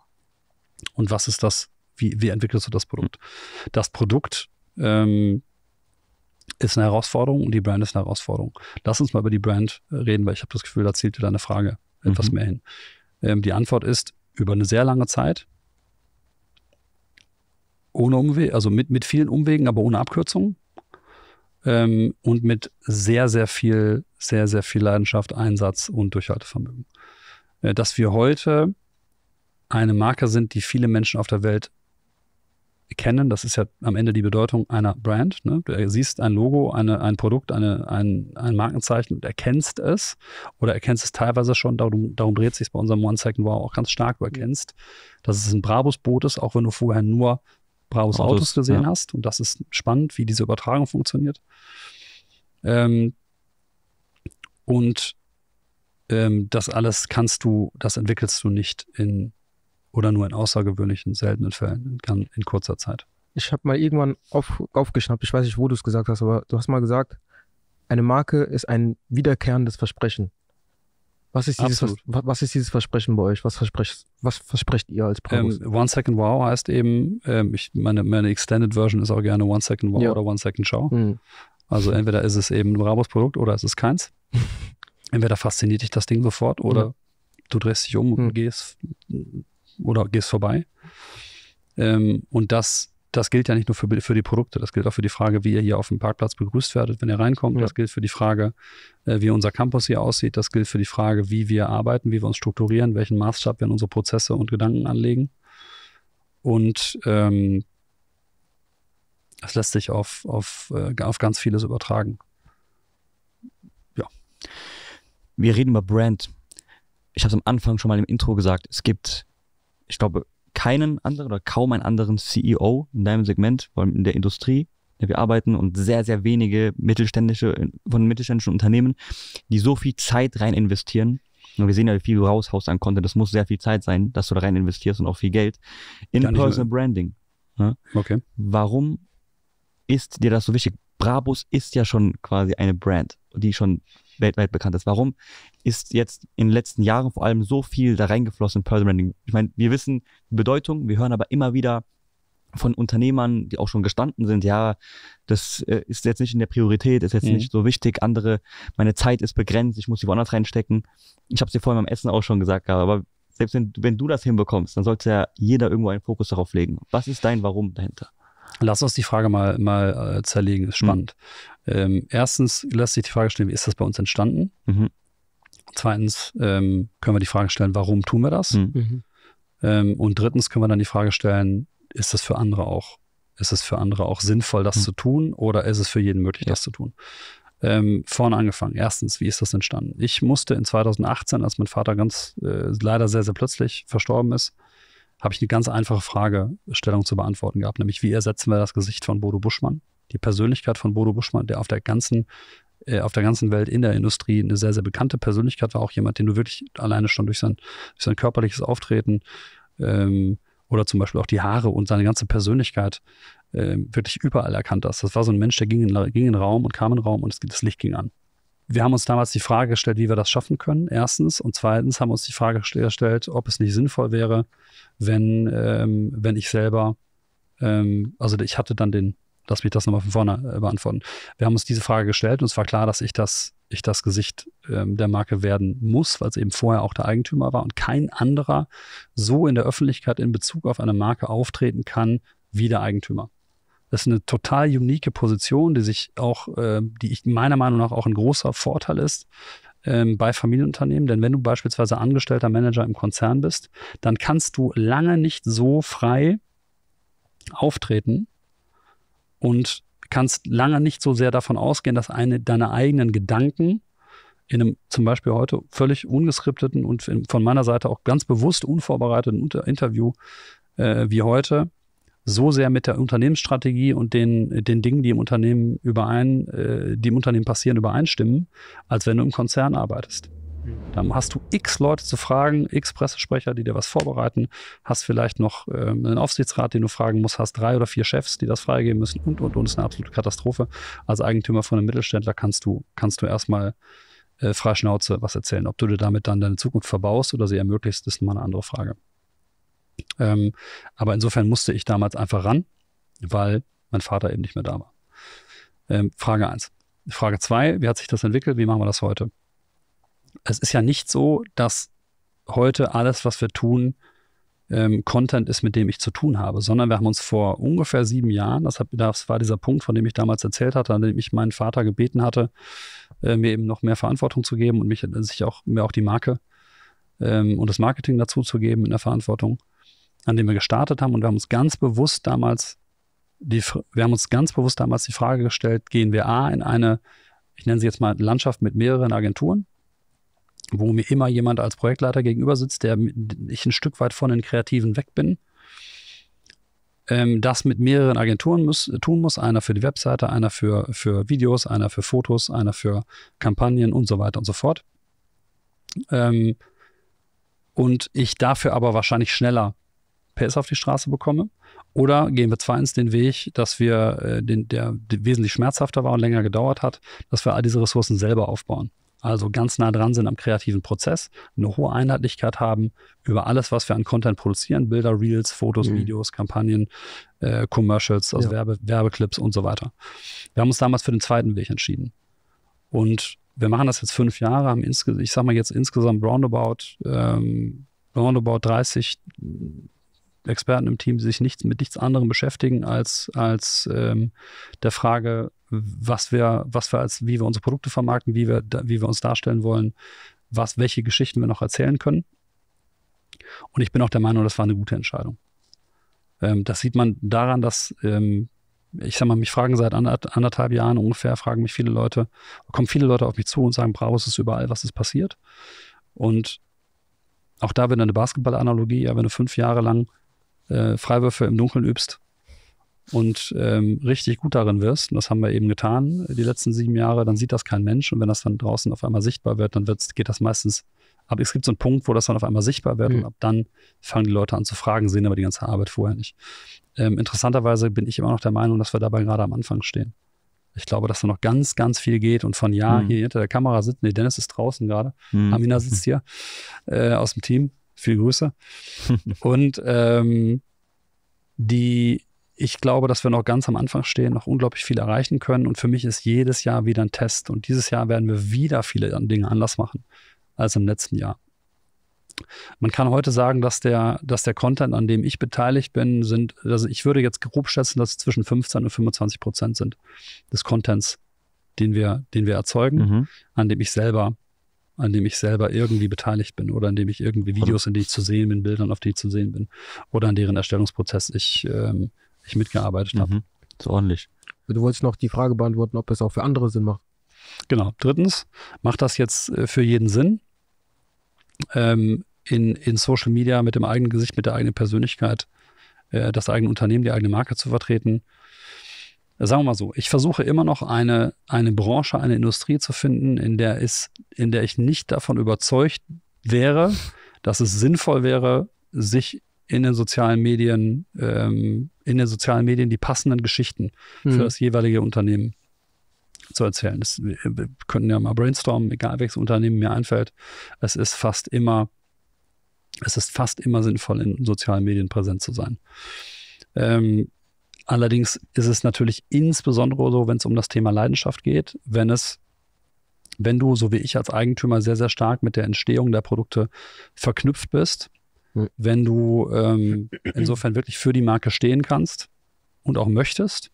Und was ist das, wie, wie entwickelst du das Produkt? Hm. Das Produkt ähm, ist eine Herausforderung und die Brand ist eine Herausforderung. Lass uns mal über die Brand äh, reden, weil ich habe das Gefühl, da zielt wieder eine Frage etwas mhm. mehr hin. Ähm, die Antwort ist, über eine sehr lange Zeit, ohne Umweg, also mit, mit vielen Umwegen, aber ohne Abkürzungen, ähm, und mit sehr, sehr viel, sehr, sehr viel Leidenschaft, Einsatz und Durchhaltevermögen. Äh, dass wir heute eine Marke sind, die viele Menschen auf der Welt kennen. Das ist ja am Ende die Bedeutung einer Brand. Ne? Du siehst ein Logo, eine, ein Produkt, eine, ein, ein Markenzeichen und erkennst es oder erkennst es teilweise schon. Darum, darum dreht sich bei unserem One Second Wow auch ganz stark. Du erkennst, dass es ein Brabus-Boot ist, auch wenn du vorher nur Bravos Autos, Autos gesehen ja. hast. Und das ist spannend, wie diese Übertragung funktioniert. Ähm, und ähm, das alles kannst du, das entwickelst du nicht in oder nur in außergewöhnlichen, seltenen Fällen, kann in kurzer Zeit. Ich habe mal irgendwann auf, aufgeschnappt, ich weiß nicht, wo du es gesagt hast, aber du hast mal gesagt, eine Marke ist ein wiederkehrendes Versprechen. Was ist, dieses, was, was ist dieses Versprechen bei euch? Was versprecht, was versprecht ihr als Produkt? Ähm, One Second Wow heißt eben, ähm, ich, meine, meine Extended Version ist auch gerne One Second Wow ja. oder One Second Show. Mhm. Also entweder ist es eben ein Brabus-Produkt oder es ist keins. entweder fasziniert dich das Ding sofort oder mhm. du drehst dich um und mhm. gehst oder gehst vorbei. Ähm, und das das gilt ja nicht nur für, für die Produkte, das gilt auch für die Frage, wie ihr hier auf dem Parkplatz begrüßt werdet, wenn ihr reinkommt. Ja. Das gilt für die Frage, äh, wie unser Campus hier aussieht. Das gilt für die Frage, wie wir arbeiten, wie wir uns strukturieren, welchen Maßstab wir in unsere Prozesse und Gedanken anlegen. Und ähm, das lässt sich auf, auf, äh, auf ganz vieles übertragen. Ja. Wir reden über Brand. Ich habe es am Anfang schon mal im Intro gesagt. Es gibt, ich glaube, keinen anderen oder kaum einen anderen CEO in deinem Segment, vor allem in der Industrie, in der wir arbeiten und sehr, sehr wenige mittelständische, von mittelständischen Unternehmen, die so viel Zeit rein investieren. Und wir sehen ja, wie viel du raushaust an Content. Das muss sehr viel Zeit sein, dass du da rein investierst und auch viel Geld in Personal Branding. Ja? Okay. Warum ist dir das so wichtig? Brabus ist ja schon quasi eine Brand, die schon weltweit bekannt ist. Warum ist jetzt in den letzten Jahren vor allem so viel da reingeflossen in Personal Branding? Ich meine, wir wissen die Bedeutung, wir hören aber immer wieder von Unternehmern, die auch schon gestanden sind, ja, das äh, ist jetzt nicht in der Priorität, ist jetzt mhm. nicht so wichtig, andere, meine Zeit ist begrenzt, ich muss die woanders reinstecken. Ich habe es dir vorhin beim Essen auch schon gesagt, aber selbst wenn, wenn du das hinbekommst, dann sollte ja jeder irgendwo einen Fokus darauf legen. Was ist dein Warum dahinter? Lass uns die Frage mal, mal äh, zerlegen, ist spannend. Mhm. Ähm, erstens lässt sich die Frage stellen, wie ist das bei uns entstanden? Mhm. Zweitens ähm, können wir die Frage stellen, warum tun wir das? Mhm. mhm. Ähm, und drittens können wir dann die Frage stellen, ist das für andere auch? Ist es für andere auch sinnvoll, das mhm. zu tun? Oder ist es für jeden möglich, ja. das zu tun? Ähm, vorne angefangen. Erstens, wie ist das entstanden? Ich musste in 2018, als mein Vater ganz äh, leider sehr, sehr plötzlich verstorben ist, habe ich eine ganz einfache Fragestellung zu beantworten gehabt, nämlich wie ersetzen wir das Gesicht von Bodo Buschmann? die Persönlichkeit von Bodo Buschmann, der auf der ganzen äh, auf der ganzen Welt in der Industrie eine sehr, sehr bekannte Persönlichkeit war, auch jemand, den du wirklich alleine schon durch sein, durch sein körperliches Auftreten ähm, oder zum Beispiel auch die Haare und seine ganze Persönlichkeit äh, wirklich überall erkannt hast. Das war so ein Mensch, der ging in, ging in Raum und kam in Raum und es, das Licht ging an. Wir haben uns damals die Frage gestellt, wie wir das schaffen können, erstens. Und zweitens haben wir uns die Frage gestellt, ob es nicht sinnvoll wäre, wenn, ähm, wenn ich selber, ähm, also ich hatte dann den, lass mich das nochmal von vorne äh, beantworten. Wir haben uns diese Frage gestellt und es war klar, dass ich das, ich das Gesicht ähm, der Marke werden muss, weil es eben vorher auch der Eigentümer war und kein anderer so in der Öffentlichkeit in Bezug auf eine Marke auftreten kann wie der Eigentümer. Das ist eine total unique Position, die sich auch, äh, die ich meiner Meinung nach auch ein großer Vorteil ist ähm, bei Familienunternehmen. Denn wenn du beispielsweise angestellter Manager im Konzern bist, dann kannst du lange nicht so frei auftreten, und kannst lange nicht so sehr davon ausgehen, dass eine deiner eigenen Gedanken in einem zum Beispiel heute völlig ungeskripteten und von meiner Seite auch ganz bewusst unvorbereiteten Interview äh, wie heute so sehr mit der Unternehmensstrategie und den, den Dingen, die im Unternehmen überein, äh, die im Unternehmen passieren, übereinstimmen, als wenn du im Konzern arbeitest. Dann hast du x Leute zu fragen, x Pressesprecher, die dir was vorbereiten, hast vielleicht noch äh, einen Aufsichtsrat, den du fragen musst, hast drei oder vier Chefs, die das freigeben müssen und, und, und. ist eine absolute Katastrophe. Als Eigentümer von einem Mittelständler kannst du, kannst du erstmal äh, frei Schnauze was erzählen. Ob du dir damit dann deine Zukunft verbaust oder sie ermöglicht, ist mal eine andere Frage. Ähm, aber insofern musste ich damals einfach ran, weil mein Vater eben nicht mehr da war. Ähm, Frage eins. Frage zwei: wie hat sich das entwickelt? Wie machen wir das heute? es ist ja nicht so, dass heute alles, was wir tun, ähm, Content ist, mit dem ich zu tun habe, sondern wir haben uns vor ungefähr sieben Jahren, das, war dieser Punkt, von dem ich damals erzählt hatte, an dem ich meinen Vater gebeten hatte, äh, mir eben noch mehr Verantwortung zu geben und mich, äh, sich auch, mir auch die Marke ähm, und das Marketing dazu zu geben in der Verantwortung, an dem wir gestartet haben und wir haben uns ganz bewusst damals die, wir haben uns ganz bewusst damals die Frage gestellt, gehen wir A in eine, ich nenne sie jetzt mal Landschaft mit mehreren Agenturen wo mir immer jemand als Projektleiter gegenüber sitzt, der ich ein Stück weit von den Kreativen weg bin, ähm, das mit mehreren Agenturen muss, tun muss. Einer für die Webseite, einer für, für Videos, einer für Fotos, einer für Kampagnen und so weiter und so fort. Ähm, und ich dafür aber wahrscheinlich schneller PS auf die Straße bekomme. Oder gehen wir zweitens den Weg, dass wir, äh, den, der, der wesentlich schmerzhafter war und länger gedauert hat, dass wir all diese Ressourcen selber aufbauen also ganz nah dran sind am kreativen Prozess, eine hohe Einheitlichkeit haben über alles, was wir an Content produzieren, Bilder, Reels, Fotos, mhm. Videos, Kampagnen, äh, Commercials, also ja. Werbe, Werbeclips und so weiter. Wir haben uns damals für den zweiten Weg entschieden. Und wir machen das jetzt fünf Jahre, haben insgesamt, ich sag mal jetzt insgesamt roundabout, ähm, roundabout 30 Experten im Team, die sich nichts, mit nichts anderem beschäftigen als, als ähm, der Frage, was wir, was wir als, wie wir unsere Produkte vermarkten, wie wir, wie wir uns darstellen wollen, was, welche Geschichten wir noch erzählen können. Und ich bin auch der Meinung, das war eine gute Entscheidung. Ähm, das sieht man daran, dass, ähm, ich sag mal, mich fragen seit anderthalb Jahren ungefähr, fragen mich viele Leute, kommen viele Leute auf mich zu und sagen, Bravo, es ist überall, was ist passiert. Und auch da wieder eine Basketballanalogie, ja, wenn du fünf Jahre lang äh, Freiwürfe im Dunkeln übst, und ähm, richtig gut darin wirst, und das haben wir eben getan die letzten sieben Jahre, dann sieht das kein Mensch. Und wenn das dann draußen auf einmal sichtbar wird, dann wird's, geht das meistens. Aber es gibt so einen Punkt, wo das dann auf einmal sichtbar wird mhm. und ab dann fangen die Leute an zu fragen, sehen aber die ganze Arbeit vorher nicht. Ähm, interessanterweise bin ich immer noch der Meinung, dass wir dabei gerade am Anfang stehen. Ich glaube, dass da noch ganz, ganz viel geht und von ja, mhm. hier hinter der Kamera sitzen, nee, Dennis ist draußen gerade, mhm. Amina sitzt hier äh, aus dem Team, Viel Grüße. und ähm, die ich glaube, dass wir noch ganz am Anfang stehen, noch unglaublich viel erreichen können. Und für mich ist jedes Jahr wieder ein Test. Und dieses Jahr werden wir wieder viele Dinge anders machen als im letzten Jahr. Man kann heute sagen, dass der, dass der Content, an dem ich beteiligt bin, sind, also ich würde jetzt grob schätzen, dass es zwischen 15 und 25 Prozent sind des Contents, den wir, den wir erzeugen, mhm. an dem ich selber, an dem ich selber irgendwie beteiligt bin oder an dem ich irgendwie mhm. Videos, in denen ich zu sehen bin, Bildern, auf die ich zu sehen bin oder an deren Erstellungsprozess ich ähm, ich mitgearbeitet habe. Mhm. So ordentlich. Du wolltest noch die Frage beantworten, ob es auch für andere Sinn macht. Genau. Drittens, macht das jetzt äh, für jeden Sinn? Ähm, in, in Social Media mit dem eigenen Gesicht, mit der eigenen Persönlichkeit, äh, das eigene Unternehmen, die eigene Marke zu vertreten. Sagen wir mal so, ich versuche immer noch eine, eine Branche, eine Industrie zu finden, in der, ist, in der ich nicht davon überzeugt wäre, dass es sinnvoll wäre, sich in den sozialen Medien, ähm, in den sozialen Medien die passenden Geschichten mhm. für hm. das jeweilige Unternehmen zu erzählen. Das, äh, wir, wir können ja mal brainstormen, egal welches Unternehmen mir einfällt. Es ist fast immer, es ist fast immer sinnvoll, in sozialen Medien präsent zu sein. Ähm, allerdings ist es natürlich insbesondere so, wenn es um das Thema Leidenschaft geht, wenn es wenn du, so wie ich als Eigentümer, sehr, sehr stark mit der Entstehung der Produkte verknüpft bist, wenn du ähm, insofern wirklich für die Marke stehen kannst und auch möchtest,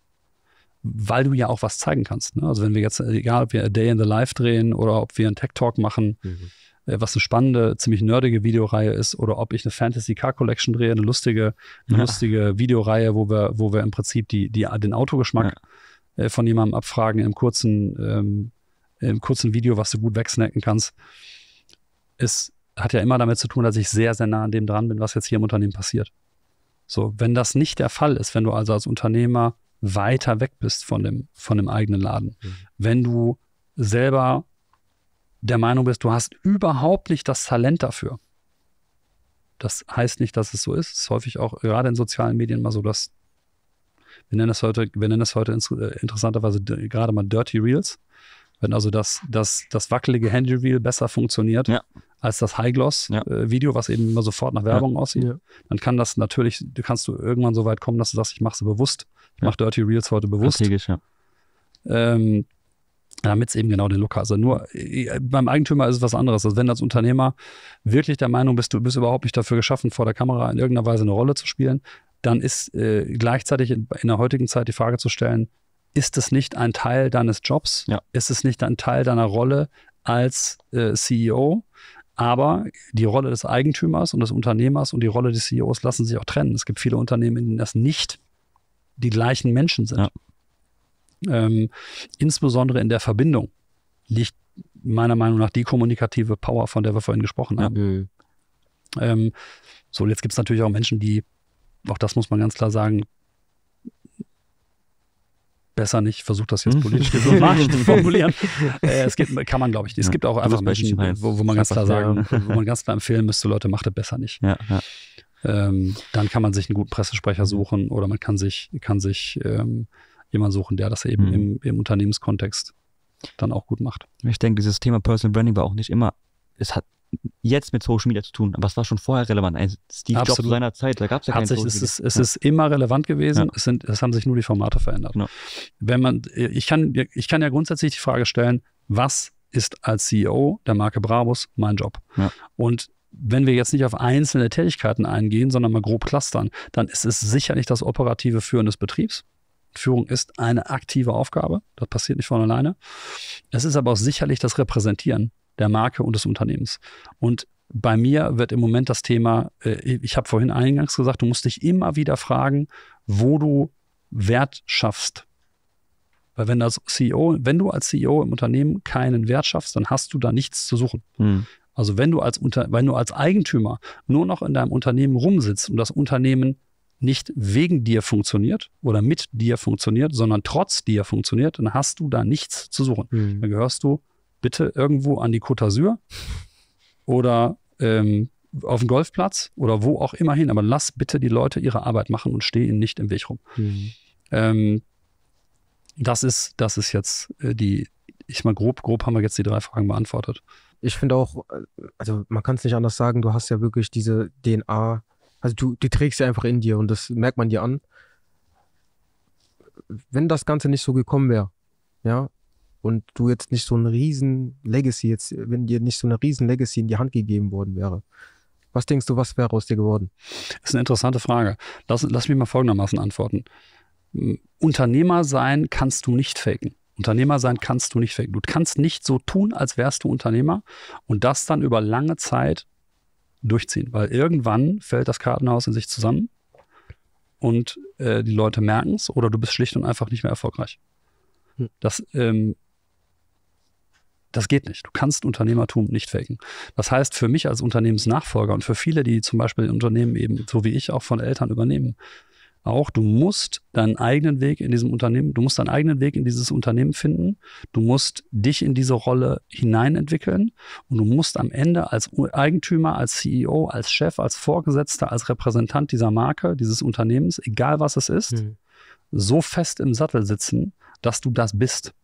weil du ja auch was zeigen kannst. Ne? Also wenn wir jetzt, egal ob wir A Day in the Life drehen oder ob wir einen Tech Talk machen, mhm. äh, was eine spannende, ziemlich nerdige Videoreihe ist, oder ob ich eine Fantasy Car Collection drehe, eine lustige, eine ja. lustige Videoreihe, wo wir, wo wir im Prinzip die, die, den Autogeschmack ja. äh, von jemandem abfragen im kurzen, ähm, im kurzen Video, was du gut wegsnacken kannst, ist hat ja immer damit zu tun, dass ich sehr, sehr nah an dem dran bin, was jetzt hier im Unternehmen passiert. So, wenn das nicht der Fall ist, wenn du also als Unternehmer weiter weg bist von dem, von dem eigenen Laden, mhm. wenn du selber der Meinung bist, du hast überhaupt nicht das Talent dafür. Das heißt nicht, dass es so ist. Es ist häufig auch gerade in sozialen Medien mal so, dass wir nennen das heute, wir nennen das heute äh, interessanterweise gerade mal Dirty Reels. Wenn also das, das, das wackelige Handy-Reel besser funktioniert ja als das High-Gloss-Video, ja. Äh, was eben immer sofort nach Werbung ja. aussieht. Dann kann das natürlich, kannst du irgendwann so weit kommen, dass du sagst, ich mache sie bewusst. Ich mache Dirty Reels heute bewusst. Strategisch, ja. Ähm, damit es eben genau den Look hat. Also nur äh, äh, beim Eigentümer ist es was anderes. Also wenn du als Unternehmer wirklich der Meinung bist, du bist überhaupt nicht dafür geschaffen, vor der Kamera in irgendeiner Weise eine Rolle zu spielen, dann ist äh, gleichzeitig in, in, der heutigen Zeit die Frage zu stellen, ist es nicht ein Teil deines Jobs? Ja. Ist es nicht ein Teil deiner Rolle als äh, CEO? Aber die Rolle des Eigentümers und des Unternehmers und die Rolle des CEOs lassen sich auch trennen. Es gibt viele Unternehmen, in denen das nicht die gleichen Menschen sind. Ja. Ähm, insbesondere in der Verbindung liegt meiner Meinung nach die kommunikative Power, von der wir vorhin gesprochen haben. Ja. Mhm. Ähm, so, jetzt gibt es natürlich auch Menschen, die, auch das muss man ganz klar sagen, besser nicht, versucht das jetzt hm? politisch zu formulieren. Äh, es gibt, kann man, glaube ich, es gibt auch einfach Menschen, wo, wo, man ganz klar sagen, wo man ganz klar empfehlen müsste, Leute, macht das besser nicht. Ja, ja. Ähm, dann kann man sich einen guten Pressesprecher suchen oder man kann sich, kann sich ähm, jemanden suchen, der das eben mhm. im, im Unternehmenskontext dann auch gut macht. Ich denke, dieses Thema Personal Branding war auch nicht immer, es hat jetzt mit Social Media zu tun, aber es war schon vorher relevant. Ein Steve Jobs Absolut. seiner Zeit, da gab es ja keinen Social Media. Es ist, es ist immer relevant gewesen, ja. es, sind, es haben sich nur die Formate verändert. Genau. Wenn man, ich, kann, ich kann ja grundsätzlich die Frage stellen, was ist als CEO der Marke Brabus mein Job? Ja. Und wenn wir jetzt nicht auf einzelne Tätigkeiten eingehen, sondern mal grob clustern, dann ist es sicherlich das operative Führen des Betriebs. Führung ist eine aktive Aufgabe, das passiert nicht von alleine. Es ist aber auch sicherlich das Repräsentieren der Marke und des Unternehmens. Und bei mir wird im Moment das Thema, äh, ich habe vorhin eingangs gesagt, du musst dich immer wieder fragen, wo du Wert schaffst. Weil wenn das CEO, wenn du als CEO im Unternehmen keinen Wert schaffst, dann hast du da nichts zu suchen. Hm. Also wenn du als Unter wenn du als Eigentümer nur noch in deinem Unternehmen rumsitzt und das Unternehmen nicht wegen dir funktioniert oder mit dir funktioniert, sondern trotz dir funktioniert, dann hast du da nichts zu suchen. Mhm. Dann gehörst du bitte irgendwo an die Côte d'Azur oder ähm, auf dem Golfplatz oder wo auch immer hin. Aber lass bitte die Leute ihre Arbeit machen und steh ihnen nicht im Weg rum. Mhm. Ähm, das, ist, das ist jetzt äh, die, ich meine, grob, grob haben wir jetzt die drei Fragen beantwortet. Ich finde auch, äh, also man kann es nicht anders sagen, du hast ja wirklich diese DNA, also du, die trägst sie einfach in dir und das merkt man dir an. Wenn das Ganze nicht so gekommen wäre, ja, und du jetzt nicht so ein riesen Legacy jetzt, wenn dir nicht so eine riesen Legacy in die Hand gegeben worden wäre. Was denkst du, was wäre aus dir geworden? Das ist eine interessante Frage. Lass, lass mich mal folgendermaßen antworten. Unternehmer sein kannst du nicht faken. Unternehmer sein kannst du nicht faken. Du kannst nicht so tun, als wärst du Unternehmer und das dann über lange Zeit durchziehen, weil irgendwann fällt das Kartenhaus in sich zusammen und äh, die Leute merken es oder du bist schlicht und einfach nicht mehr erfolgreich. Hm. Das ähm, das geht nicht. Du kannst Unternehmertum nicht faken. Das heißt, für mich als Unternehmensnachfolger und für viele, die zum Beispiel Unternehmen eben, so wie ich, auch von Eltern übernehmen, auch, du musst deinen eigenen Weg in diesem Unternehmen, du musst deinen eigenen Weg in dieses Unternehmen finden, du musst dich in diese Rolle hineinentwickeln und du musst am Ende als Eigentümer, als CEO, als Chef, als Vorgesetzter, als Repräsentant dieser Marke, dieses Unternehmens, egal was es ist, mhm. so fest im Sattel sitzen, dass du das bist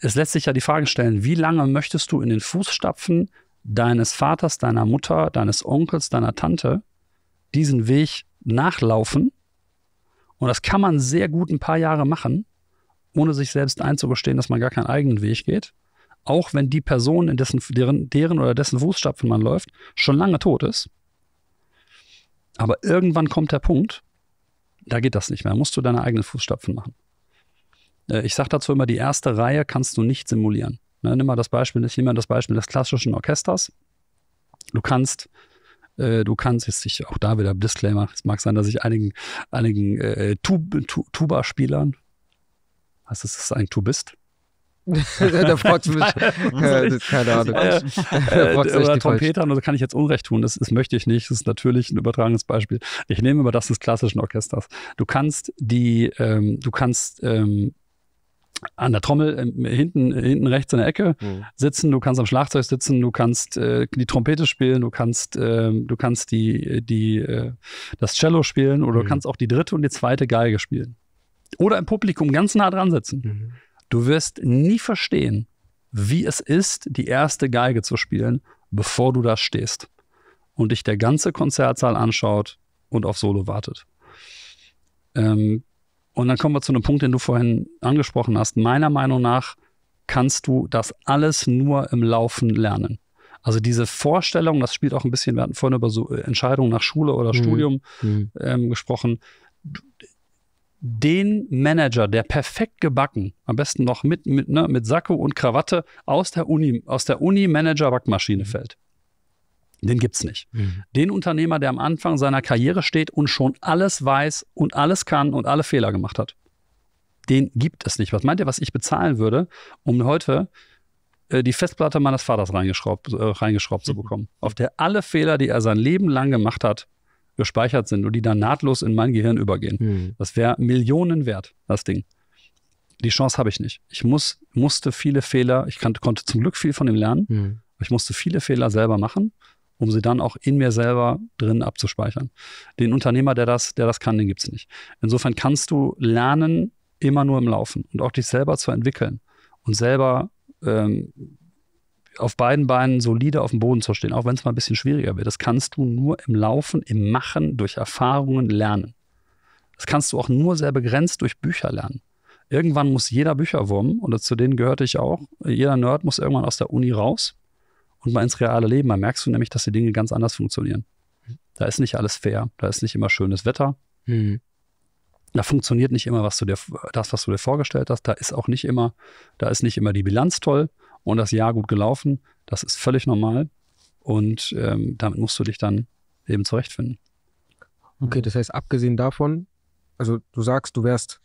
es lässt sich ja die Frage stellen, wie lange möchtest du in den Fußstapfen deines Vaters, deiner Mutter, deines Onkels, deiner Tante diesen Weg nachlaufen? Und das kann man sehr gut ein paar Jahre machen, ohne sich selbst einzugestehen, dass man gar keinen eigenen Weg geht. Auch wenn die Person, in dessen, deren, deren oder dessen Fußstapfen man läuft, schon lange tot ist. Aber irgendwann kommt der Punkt, da geht das nicht mehr. Da musst du deine eigenen Fußstapfen machen. Äh, ich sage dazu immer, die erste Reihe kannst du nicht simulieren. Ne, nimm mal das Beispiel, ich nehme mal das Beispiel des klassischen Orchesters. Du kannst äh, du kannst jetzt ich, auch da wieder Disclaimer. Es mag sein, dass ich einigen, einigen äh, Tub, tu, Tuba-Spielern, was ist das ein Tubist? da fragst du mich. Äh, keine Ahnung. Äh, äh, oder Trompetern, oder also kann ich jetzt Unrecht tun? Das, das möchte ich nicht. Das ist natürlich ein übertragenes Beispiel. Ich nehme über das des klassischen Orchesters. Du kannst die, ähm, du kannst ähm, an der Trommel ähm, hinten, hinten rechts in der Ecke mhm. sitzen, du kannst am Schlagzeug sitzen, du kannst äh, die Trompete spielen, du kannst, äh, du kannst die, die, äh, das Cello spielen oder mhm. du kannst auch die dritte und die zweite Geige spielen. Oder im Publikum ganz nah dran sitzen. Mhm. Du wirst nie verstehen, wie es ist, die erste Geige zu spielen, bevor du da stehst und dich der ganze Konzertsaal anschaut und auf Solo wartet. Ähm, und dann kommen wir zu einem Punkt, den du vorhin angesprochen hast. Meiner Meinung nach kannst du das alles nur im Laufen lernen. Also diese Vorstellung, das spielt auch ein bisschen, wir hatten vorhin über so äh, Entscheidungen nach Schule oder mhm. Studium mhm. ähm, gesprochen. Den Manager, der perfekt gebacken, am besten noch mit, mit, ne, mit Sacko und Krawatte aus der Uni, aus der Uni-Manager-Backmaschine mhm. fällt den gibt es nicht. Mhm. Den Unternehmer, der am Anfang seiner Karriere steht und schon alles weiß und alles kann und alle Fehler gemacht hat. Den gibt es nicht. Was meint ihr, was ich bezahlen würde, um heute äh, die Festplatte meines Vaters reingeschraubt, äh, reingeschraubt mhm. zu bekommen, auf der alle Fehler, die er sein Leben lang gemacht hat, gespeichert sind und die dann nahtlos in mein Gehirn übergehen. Mhm. Das wäre Millionen wert, das Ding. Die Chance habe ich nicht. Ich muss, musste viele Fehler, ich kann, konnte zum Glück viel von ihm lernen, mhm. ich musste viele Fehler selber machen um sie dann auch in mir selber drin abzuspeichern. Den Unternehmer, der das, der das kann, den gibt es nicht. Insofern kannst du lernen, immer nur im Laufen und auch dich selber zu entwickeln und selber ähm, auf beiden Beinen solide auf dem Boden zu stehen, auch wenn es mal ein bisschen schwieriger wird. Das kannst du nur im Laufen, im Machen, durch Erfahrungen lernen. Das kannst du auch nur sehr begrenzt durch Bücher lernen. Irgendwann muss jeder Bücherwurm, und zu denen gehörte ich auch, jeder Nerd muss irgendwann aus der Uni raus und mal ins reale Leben. Da merkst du nämlich, dass die Dinge ganz anders funktionieren. Da ist nicht alles fair, da ist nicht immer schönes Wetter. Mhm. Da funktioniert nicht immer, was du dir, das, was du dir vorgestellt hast. Da ist auch nicht immer, da ist nicht immer die Bilanz toll und das Jahr gut gelaufen. Das ist völlig normal. Und ähm, damit musst du dich dann eben zurechtfinden. Okay, das heißt, abgesehen davon, also du sagst, du wärst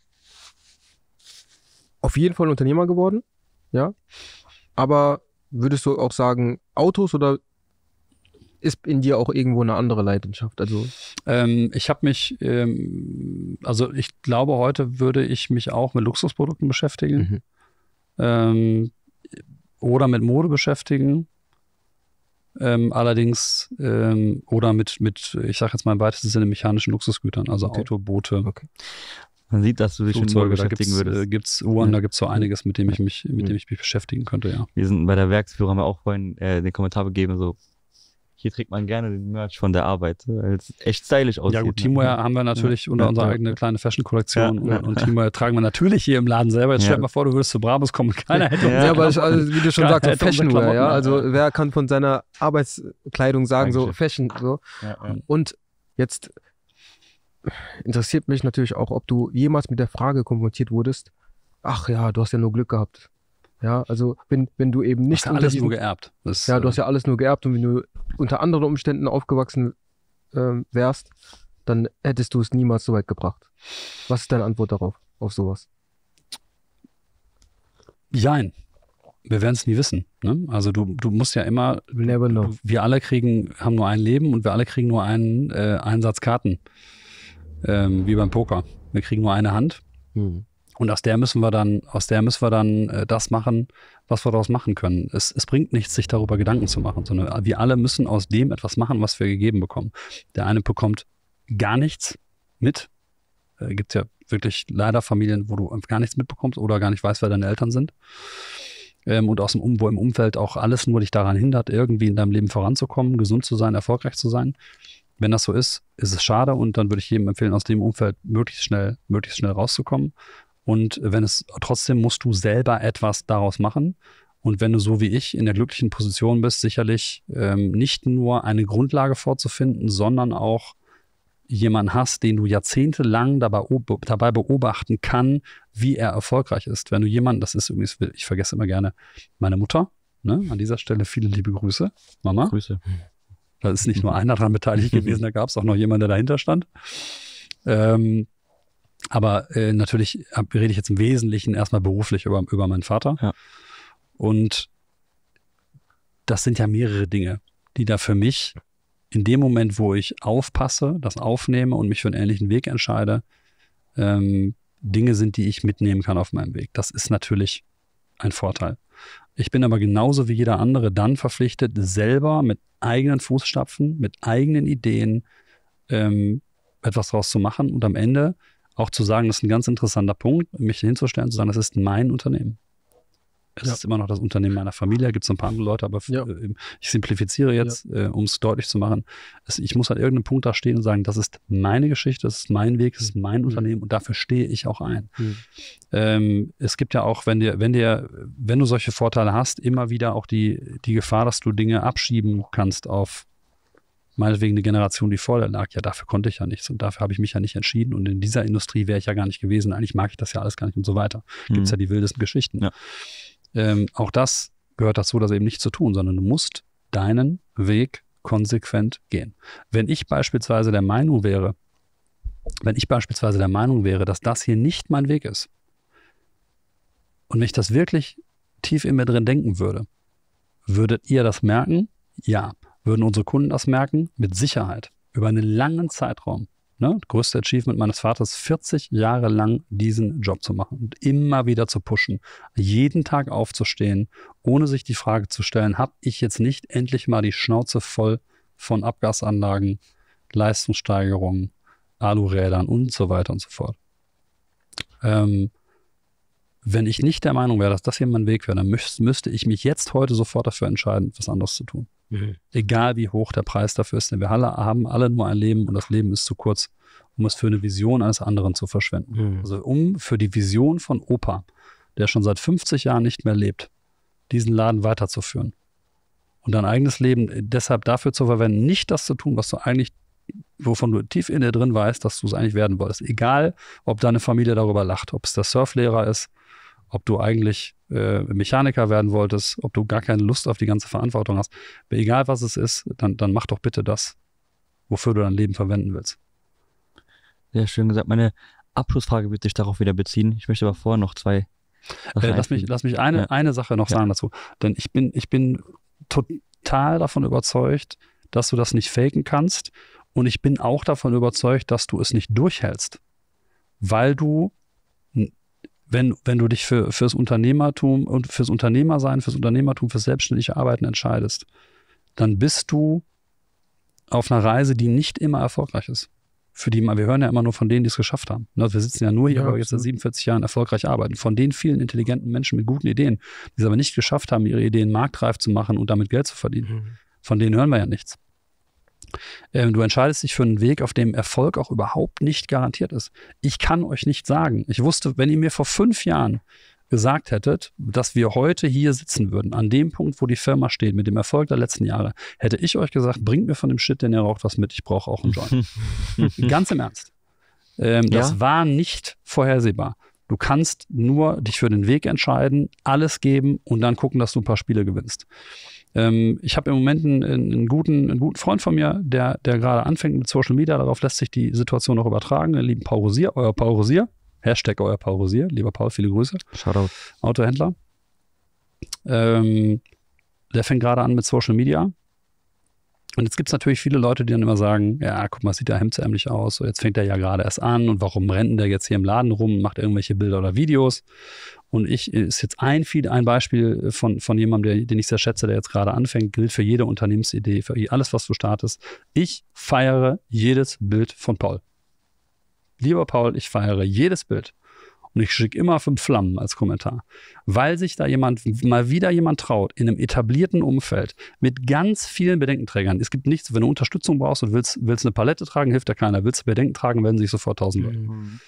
auf jeden Fall Unternehmer geworden, ja, aber würdest du auch sagen, Autos oder ist in dir auch irgendwo eine andere Leidenschaft? Also ähm, ich habe mich, ähm, also ich glaube, heute würde ich mich auch mit Luxusprodukten beschäftigen mhm. ähm, oder mit Mode beschäftigen. Ähm, allerdings ähm, oder mit, mit, ich sage jetzt mal im weitesten Sinne mechanischen Luxusgütern, also okay. Auto, Boote. Okay. Man sieht, dass du dich Flugzeuge, schon da gibt's, würdest. Äh, gibt's Uhren, ja. da gibt es so einiges, mit dem ich mich, mit dem ich mich beschäftigen könnte, ja. Wir sind bei der Werksführung, haben wir auch vorhin äh, den Kommentar gegeben, so hier trägt man gerne den Merch von der Arbeit, äh, weil es echt stylisch aussieht. Ne? Ja gut, Teamwear haben wir natürlich ja, unter ja, unserer ja. eigenen kleinen Fashion-Kollektion und, und Teamwear tragen wir natürlich hier im Laden selber. Jetzt stell dir mal vor, du würdest zu Brabus kommen, keiner hätte Ja, aber ich, also, wie du schon sagst, so Fashionwear, ja, also wer kann von seiner Arbeitskleidung sagen, Dankeschön. so Fashion, so. Und jetzt interessiert mich natürlich auch, ob du jemals mit der Frage konfrontiert wurdest, ach ja, du hast ja nur Glück gehabt. Ja, also wenn, wenn du eben nicht. Du hast ja alles diesen, nur geerbt. Das, ja, du hast äh, ja alles nur geerbt und wenn du unter anderen Umständen aufgewachsen ähm, wärst, dann hättest du es niemals so weit gebracht. Was ist deine Antwort darauf, auf sowas? Jein. Wir werden es nie wissen. Ne? Also du, du musst ja immer. Never know. Du, wir alle kriegen, haben nur ein Leben und wir alle kriegen nur einen, äh, einen Karten ähm, wie beim Poker. Wir kriegen nur eine Hand. Mhm. Und aus der müssen wir dann, aus der müssen wir dann äh, das machen, was wir daraus machen können. Es, es, bringt nichts, sich darüber Gedanken zu machen, sondern wir alle müssen aus dem etwas machen, was wir gegeben bekommen. Der eine bekommt gar nichts mit. Äh, Gibt ja wirklich leider Familien, wo du gar nichts mitbekommst oder gar nicht weißt, wer deine Eltern sind. Ähm, und aus dem um wo im Umfeld auch alles nur dich daran hindert, irgendwie in deinem Leben voranzukommen, gesund zu sein, erfolgreich zu sein. Wenn das so ist, ist es schade und dann würde ich jedem empfehlen, aus dem Umfeld möglichst schnell, möglichst schnell rauszukommen. Und wenn es trotzdem musst du selber etwas daraus machen. Und wenn du so wie ich in der glücklichen Position bist, sicherlich ähm, nicht nur eine Grundlage vorzufinden, sondern auch jemanden hast, den du jahrzehntelang dabei, dabei beobachten kann, wie er erfolgreich ist. Wenn du jemanden, das ist übrigens, ich vergesse immer gerne meine Mutter, ne? an dieser Stelle viele liebe Grüße, Mama. Grüße. Da ist nicht nur einer dran beteiligt gewesen, da gab es auch noch jemand, der dahinter stand. Ähm, aber äh, natürlich hab, rede ich jetzt im Wesentlichen erstmal beruflich über, über meinen Vater. Ja. Und das sind ja mehrere Dinge, die da für mich in dem Moment, wo ich aufpasse, das aufnehme und mich für einen ähnlichen Weg entscheide, ähm, Dinge sind, die ich mitnehmen kann auf meinem Weg. Das ist natürlich ein Vorteil. Ich bin aber genauso wie jeder andere dann verpflichtet, selber mit eigenen Fußstapfen, mit eigenen Ideen ähm, etwas draus zu machen und am Ende auch zu sagen, das ist ein ganz interessanter Punkt, mich hinzustellen, zu sagen, das ist mein Unternehmen es ja. ist immer noch das Unternehmen meiner Familie, gibt es ein paar andere Leute, aber ja. Äh, ich simplifiziere jetzt, ja. äh, um es deutlich zu machen. Also ich muss an irgendeinem Punkt da stehen und sagen, das ist meine Geschichte, das ist mein Weg, das ist mein mhm. Unternehmen und dafür stehe ich auch ein. Mhm. Ähm, es gibt ja auch, wenn dir, wenn dir, wenn du solche Vorteile hast, immer wieder auch die, die Gefahr, dass du Dinge abschieben kannst auf meinetwegen eine Generation, die vor der lag, ja, dafür konnte ich ja nichts und dafür habe ich mich ja nicht entschieden und in dieser Industrie wäre ich ja gar nicht gewesen, eigentlich mag ich das ja alles gar nicht und so weiter. Gibt es mhm. ja die wildesten Geschichten. Ja. Ähm, auch das gehört dazu, das eben nicht zu tun, sondern du musst deinen Weg konsequent gehen. Wenn ich beispielsweise der Meinung wäre, wenn ich beispielsweise der Meinung wäre, dass das hier nicht mein Weg ist und mich das wirklich tief in mir drin denken würde, würdet ihr das merken? Ja. Würden unsere Kunden das merken? Mit Sicherheit. Über einen langen Zeitraum ne, größte Achievement meines Vaters, 40 Jahre lang diesen Job zu machen und immer wieder zu pushen, jeden Tag aufzustehen, ohne sich die Frage zu stellen, habe ich jetzt nicht endlich mal die Schnauze voll von Abgasanlagen, Leistungssteigerungen, Alurädern und so weiter und so fort. Ähm, wenn ich nicht der Meinung wäre, dass das hier mein Weg wäre, dann müß, müsste ich mich jetzt heute sofort dafür entscheiden, was anderes zu tun. Mhm. Egal wie hoch der Preis dafür ist, denn wir alle haben alle nur ein Leben und das Leben ist zu kurz, um es für eine Vision eines anderen zu verschwenden. Mhm. Also um für die Vision von Opa, der schon seit 50 Jahren nicht mehr lebt, diesen Laden weiterzuführen und dein eigenes Leben deshalb dafür zu verwenden, nicht das zu tun, was du eigentlich, wovon du tief in dir drin weißt, dass du es eigentlich werden wolltest. Egal, ob deine Familie darüber lacht, ob es der Surflehrer ist, ob du eigentlich äh, Mechaniker werden wolltest, ob du gar keine Lust auf die ganze Verantwortung hast, aber egal was es ist, dann, dann mach doch bitte das, wofür du dein Leben verwenden willst. Sehr schön gesagt. Meine Abschlussfrage wird sich darauf wieder beziehen. Ich möchte aber vorher noch zwei. Äh, lass, mich, lass mich eine, ja. eine Sache noch ja. sagen dazu. Denn ich bin, ich bin total davon überzeugt, dass du das nicht faken kannst. Und ich bin auch davon überzeugt, dass du es nicht durchhältst, weil du wenn, wenn du dich für, fürs Unternehmertum und fürs Unternehmersein, fürs Unternehmertum, fürs selbstständige Arbeiten entscheidest, dann bist du auf einer Reise, die nicht immer erfolgreich ist. Für die, wir hören ja immer nur von denen, die es geschafft haben. Ne, wir sitzen ja nur hier, ja, aber jetzt seit 47 Jahren erfolgreich arbeiten. Von den vielen intelligenten Menschen mit guten Ideen, die es aber nicht geschafft haben, ihre Ideen marktreif zu machen und damit Geld zu verdienen. Mhm. Von denen hören wir ja nichts. Ähm, du entscheidest dich für einen Weg, auf dem Erfolg auch überhaupt nicht garantiert ist. Ich kann euch nicht sagen. Ich wusste, wenn ihr mir vor fünf Jahren gesagt hättet, dass wir heute hier sitzen würden, an dem Punkt, wo die Firma steht, mit dem Erfolg der letzten Jahre, hätte ich euch gesagt, bringt mir von dem Shit, den ihr raucht, was mit, ich brauche auch einen Joint. Ganz im Ernst. Ähm, ja? Das war nicht vorhersehbar. Du kannst nur dich für den Weg entscheiden, alles geben und dann gucken, dass du ein paar Spiele gewinnst. Ähm, ich habe im Moment einen, einen, guten, einen guten Freund von mir, der, der gerade anfängt mit Social Media. Darauf lässt sich die Situation noch übertragen. Den lieben Paul Rosier, euer Paul Rosier. Hashtag euer Paul Rosier. Lieber Paul, viele Grüße. Shoutout. Autohändler. Ähm, der fängt gerade an mit Social Media. Und jetzt gibt es natürlich viele Leute, die dann immer sagen, ja, guck mal, sieht der hemdsärmlich aus, so, jetzt fängt er ja gerade erst an und warum rennt der jetzt hier im Laden rum, macht irgendwelche Bilder oder Videos und ich äh, ist jetzt ein Feed, ein Beispiel äh, von, von jemandem, der, den ich sehr schätze, der jetzt gerade anfängt, gilt für jede Unternehmensidee, für alles, was du startest. Ich feiere jedes Bild von Paul. Lieber Paul, ich feiere jedes Bild. Und ich schicke immer fünf Flammen als Kommentar. Weil sich da jemand, mal wieder jemand traut, in einem etablierten Umfeld mit ganz vielen Bedenkenträgern. Es gibt nichts, wenn du Unterstützung brauchst und willst, willst eine Palette tragen, hilft da keiner. Willst du Bedenken tragen, werden sich sofort tausend Leute. Mhm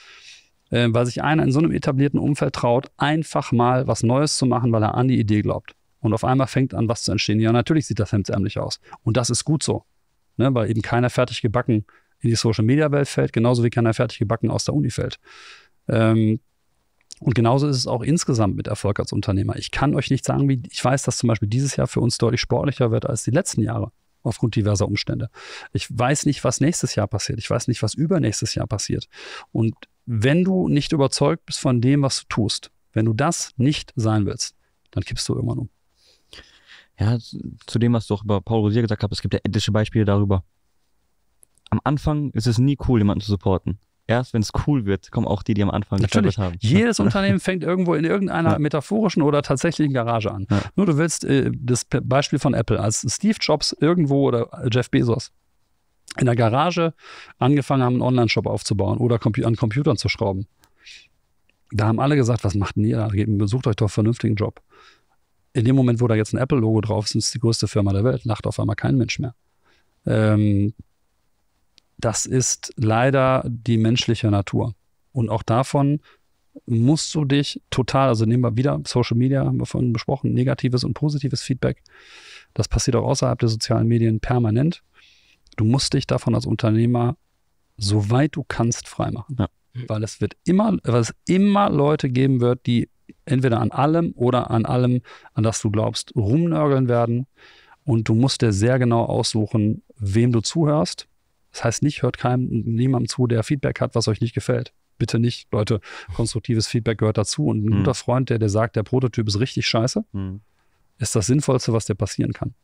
äh, weil sich einer in so einem etablierten Umfeld traut, einfach mal was Neues zu machen, weil er an die Idee glaubt. Und auf einmal fängt an, was zu entstehen. Ja, natürlich sieht das hemdsärmlich aus. Und das ist gut so, ne? weil eben keiner fertig gebacken in die Social-Media-Welt fällt, genauso wie keiner fertig gebacken aus der Uni fällt. Ähm, und genauso ist es auch insgesamt mit Erfolg als Unternehmer. Ich kann euch nicht sagen, wie ich weiß, dass zum Beispiel dieses Jahr für uns deutlich sportlicher wird als die letzten Jahre aufgrund diverser Umstände. Ich weiß nicht, was nächstes Jahr passiert. Ich weiß nicht, was übernächstes Jahr passiert. Und wenn du nicht überzeugt bist von dem, was du tust, wenn du das nicht sein willst, dann kippst du irgendwann um. Ja, zu dem, was du auch über Paul Rosier gesagt hast, es gibt ja etliche Beispiele darüber. Am Anfang ist es nie cool, jemanden zu supporten. Erst wenn es cool wird, kommen auch die, die am Anfang Natürlich. haben. Jedes Unternehmen fängt irgendwo in irgendeiner ja. metaphorischen oder tatsächlichen Garage an. Ja. Nur du willst äh, das Beispiel von Apple, als Steve Jobs irgendwo oder Jeff Bezos in der Garage angefangen haben, einen Online-Shop aufzubauen oder an Computern zu schrauben. Da haben alle gesagt, was macht denn ihr da? Besucht euch doch einen vernünftigen Job. In dem Moment, wo da jetzt ein Apple-Logo drauf ist, ist die größte Firma der Welt, lacht auf einmal kein Mensch mehr. Ähm, das ist leider die menschliche Natur. Und auch davon musst du dich total, also nehmen wir wieder Social Media, haben wir vorhin besprochen, negatives und positives Feedback. Das passiert auch außerhalb der sozialen Medien permanent du musst dich davon als Unternehmer, soweit du kannst, freimachen. Ja. Weil es wird immer, weil es immer Leute geben wird, die entweder an allem oder an allem, an das du glaubst, rumnörgeln werden. Und du musst dir sehr genau aussuchen, wem du zuhörst. Das heißt nicht, hört keinem, niemandem zu, der Feedback hat, was euch nicht gefällt. Bitte nicht, Leute. Konstruktives Feedback gehört dazu. Und ein mhm. guter Freund, der dir sagt, der Prototyp ist richtig scheiße, mhm. ist das Sinnvollste, was dir passieren kann.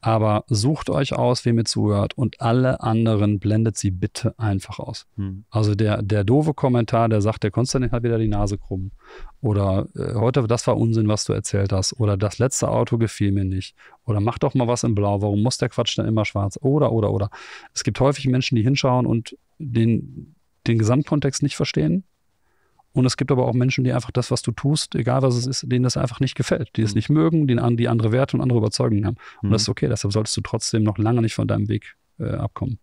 Aber sucht euch aus, wem ihr zuhört und alle anderen blendet sie bitte einfach aus. Hm. Also der, der doofe Kommentar, der sagt, der Konstantin hat wieder die Nase krumm. Oder äh, heute, das war Unsinn, was du erzählt hast. Oder das letzte Auto gefiel mir nicht. Oder mach doch mal was in Blau. Warum muss der Quatsch dann immer schwarz? Oder, oder, oder. Es gibt häufig Menschen, die hinschauen und den, den Gesamtkontext nicht verstehen und es gibt aber auch Menschen, die einfach das, was du tust, egal was es ist, denen das einfach nicht gefällt, die mhm. es nicht mögen, die, die andere Werte und andere Überzeugungen haben. Und mhm. das ist mhm. okay. Deshalb solltest du trotzdem noch lange nicht von deinem Weg äh, abkommen.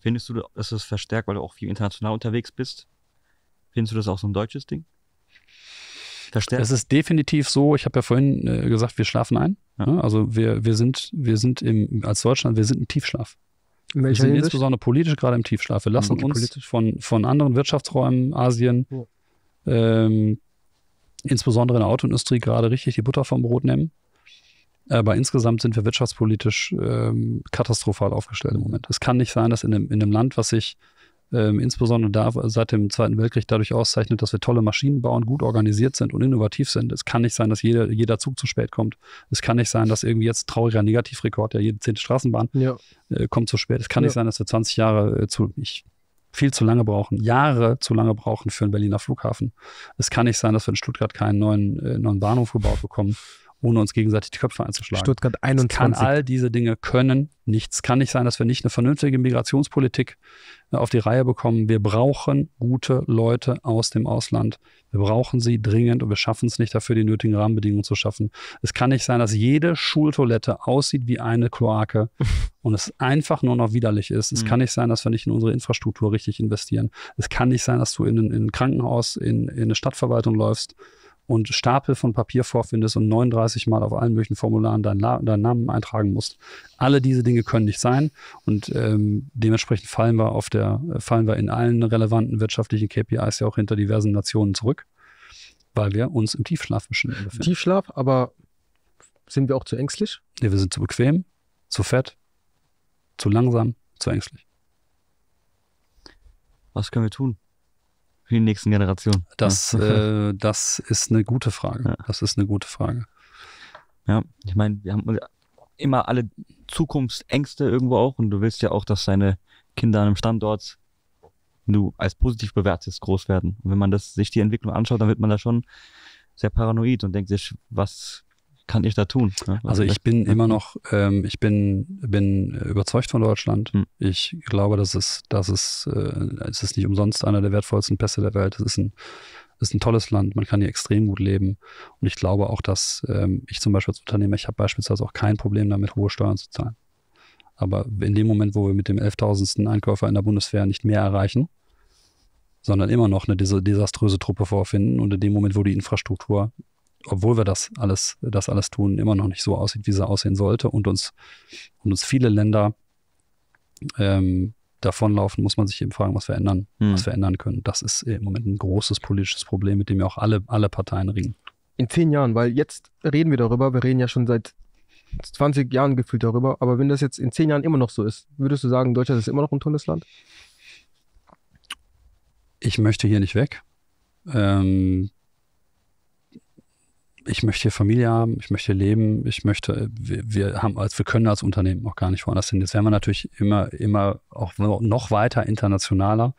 Findest du, dass es verstärkt, weil du auch viel international unterwegs bist? Findest du das auch so ein deutsches Ding? Verstärkt? Es ist definitiv so, ich habe ja vorhin äh, gesagt, wir schlafen ein. Ja. Ne? Also wir, wir sind, wir sind im, als Deutschland, wir sind im Tiefschlaf. In wir sind Hinsicht? insbesondere politisch gerade im Tiefschlaf. Wir lassen hm, uns von, von anderen Wirtschaftsräumen, Asien, oh ähm, insbesondere in der Autoindustrie gerade richtig die Butter vom Brot nehmen. Aber insgesamt sind wir wirtschaftspolitisch ähm, katastrophal aufgestellt im Moment. Es kann nicht sein, dass in einem, in einem Land, was sich ähm, insbesondere da, seit dem Zweiten Weltkrieg dadurch auszeichnet, dass wir tolle Maschinen bauen, gut organisiert sind und innovativ sind. Es kann nicht sein, dass jeder, jeder Zug zu spät kommt. Es kann nicht sein, dass irgendwie jetzt trauriger Negativrekord, ja, jede zehnte Straßenbahn ja. Äh, kommt zu spät. Es kann ja. nicht sein, dass wir 20 Jahre äh, zu, ich viel zu lange brauchen, Jahre zu lange brauchen für einen Berliner Flughafen. Es kann nicht sein, dass wir in Stuttgart keinen neuen, äh, neuen Bahnhof gebaut bekommen ohne uns gegenseitig die Köpfe einzuschlagen. Stuttgart 21. kann all diese Dinge können nichts. Kann nicht sein, dass wir nicht eine vernünftige Migrationspolitik äh, auf die Reihe bekommen. Wir brauchen gute Leute aus dem Ausland. Wir brauchen sie dringend und wir schaffen es nicht dafür, die nötigen Rahmenbedingungen zu schaffen. Es kann nicht sein, dass jede Schultoilette aussieht wie eine Kloake und es einfach nur noch widerlich ist. Es mhm. kann nicht sein, dass wir nicht in unsere Infrastruktur richtig investieren. Es kann nicht sein, dass du in ein Krankenhaus, in, in eine Stadtverwaltung läufst und Stapel von Papier vorfindest und 39 Mal auf allen möglichen Formularen deinen, La deinen Namen eintragen musst. Alle diese Dinge können nicht sein und ähm, dementsprechend fallen wir auf der äh, fallen wir in allen relevanten wirtschaftlichen KPIs ja auch hinter diversen Nationen zurück, weil wir uns im Tiefschlaf befinden. Tiefschlaf, aber sind wir auch zu ängstlich? Nee, wir sind zu bequem, zu fett, zu langsam, zu ängstlich. Was können wir tun? für die nächsten Generationen? Das, ja. äh, das ist eine gute Frage. Ja. Das ist eine gute Frage. Ja, ich meine, wir haben immer alle Zukunftsängste irgendwo auch und du willst ja auch, dass deine Kinder an einem Standort du als positiv bewertest, groß werden. Und wenn man das, sich die Entwicklung anschaut, dann wird man da schon sehr paranoid und denkt sich, was kann ich da tun? Ne? Also ich bin immer noch, ähm, ich bin, bin überzeugt von Deutschland. Hm. Ich glaube, dass es, dass es, äh, es ist nicht umsonst einer der wertvollsten Pässe der Welt. Es ist ein, es ist ein tolles Land, man kann hier extrem gut leben. Und ich glaube auch, dass ähm, ich zum Beispiel als Unternehmer, ich habe beispielsweise auch kein Problem damit, hohe Steuern zu zahlen. Aber in dem Moment, wo wir mit dem 11.000. Einkäufer in der Bundeswehr nicht mehr erreichen, sondern immer noch eine desaströse Truppe vorfinden und in dem Moment, wo die Infrastruktur obwohl wir das alles, das alles tun, immer noch nicht so aussieht, wie sie aussehen sollte und uns, und uns viele Länder ähm, davonlaufen, muss man sich eben fragen, was wir ändern, hm. was wir ändern können. Das ist im Moment ein großes politisches Problem, mit dem ja auch alle, alle Parteien ringen. In zehn Jahren, weil jetzt reden wir darüber, wir reden ja schon seit 20 Jahren gefühlt darüber, aber wenn das jetzt in zehn Jahren immer noch so ist, würdest du sagen, Deutschland ist immer noch ein tolles Land? Ich möchte hier nicht weg. Ähm, ich möchte hier Familie haben, ich möchte hier leben, ich möchte, wir, wir haben als, wir können als Unternehmen auch gar nicht woanders hin. Jetzt werden wir natürlich immer, immer auch noch weiter internationaler,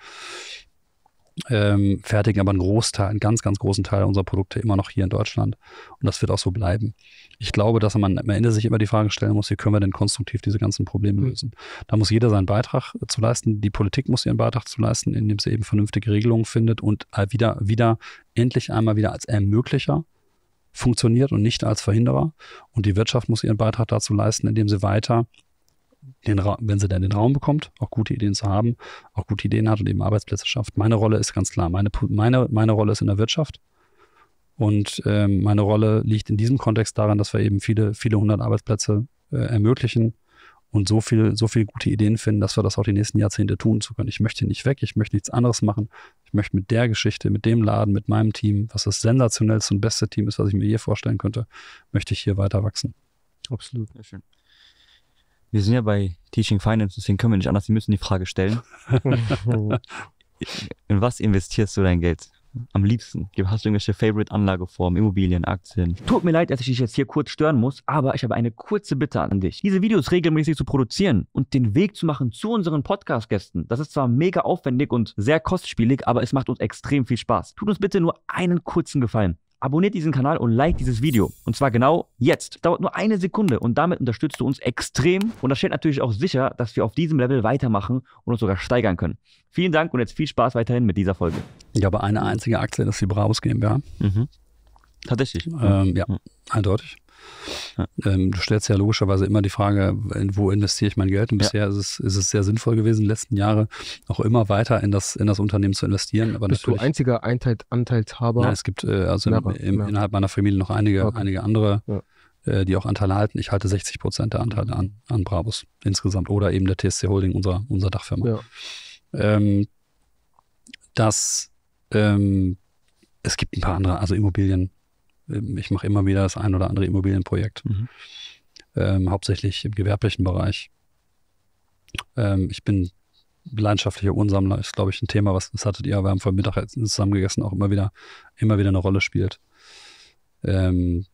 ähm, fertigen aber einen Großteil, einen ganz, ganz großen Teil unserer Produkte immer noch hier in Deutschland. Und das wird auch so bleiben. Ich glaube, dass man am Ende sich immer die Frage stellen muss, wie können wir denn konstruktiv diese ganzen Probleme mhm. lösen? Da muss jeder seinen Beitrag äh, zu leisten. Die Politik muss ihren Beitrag zu leisten, indem sie eben vernünftige Regelungen findet und äh, wieder, wieder endlich einmal wieder als Ermöglicher funktioniert und nicht als Verhinderer. Und die Wirtschaft muss ihren Beitrag dazu leisten, indem sie weiter, den wenn sie denn den Raum bekommt, auch gute Ideen zu haben, auch gute Ideen hat und eben Arbeitsplätze schafft. Meine Rolle ist ganz klar. Meine, meine, meine Rolle ist in der Wirtschaft. Und ähm, meine Rolle liegt in diesem Kontext daran, dass wir eben viele, viele hundert Arbeitsplätze äh, ermöglichen und so viel, so viel gute Ideen finden, dass wir das auch die nächsten Jahrzehnte tun zu können. Ich möchte nicht weg, ich möchte nichts anderes machen. Ich möchte mit der Geschichte, mit dem Laden, mit meinem Team, was das sensationellste und beste Team ist, was ich mir je vorstellen könnte, möchte ich hier weiter wachsen. Absolut, sehr schön. Wir sind ja bei Teaching Finance, deswegen können wir nicht anders, wir müssen die Frage stellen. In was investierst du dein Geld? Am liebsten. Hast du irgendwelche Favorite-Anlageformen, Immobilien, Aktien? Tut mir leid, dass ich dich jetzt hier kurz stören muss, aber ich habe eine kurze Bitte an dich. Diese Videos regelmäßig zu produzieren und den Weg zu machen zu unseren Podcast-Gästen, das ist zwar mega aufwendig und sehr kostspielig, aber es macht uns extrem viel Spaß. Tut uns bitte nur einen kurzen Gefallen. Abonniert diesen Kanal und like dieses Video. Und zwar genau jetzt. Dauert nur eine Sekunde und damit unterstützt du uns extrem. Und das stellt natürlich auch sicher, dass wir auf diesem Level weitermachen und uns sogar steigern können. Vielen Dank und jetzt viel Spaß weiterhin mit dieser Folge. Ich habe eine einzige Aktie, das ist die Brabus GmbH. Mhm. Tatsächlich. Ähm, ja, mhm. eindeutig. Ähm, du stellst ja logischerweise immer die Frage, in, wo investiere ich mein Geld? Und bisher ja. ist, es, ist es sehr sinnvoll gewesen, in den letzten Jahre auch immer weiter in das, in das Unternehmen zu investieren. Aber Bist du einziger Anteil, Anteilshaber? Nein, es gibt äh, also mehrere, im, mehrere. innerhalb meiner Familie noch einige, okay. einige andere. Ja äh, die auch Anteile halten. Ich halte 60 Prozent der Anteile an, an Brabus insgesamt oder eben der TSC Holding, unserer, unserer Dachfirma. Ja. Ähm, das, ähm, es gibt ein paar andere, also Immobilien ähm, ich mache immer wieder das ein oder andere Immobilienprojekt, mhm. ähm, hauptsächlich im gewerblichen Bereich. Ähm, ich bin leidenschaftlicher Unsammler, ist glaube ich ein Thema, was das hattet ihr, wir haben vor Mittag zusammen gegessen, auch immer wieder, immer wieder eine Rolle spielt. Ähm,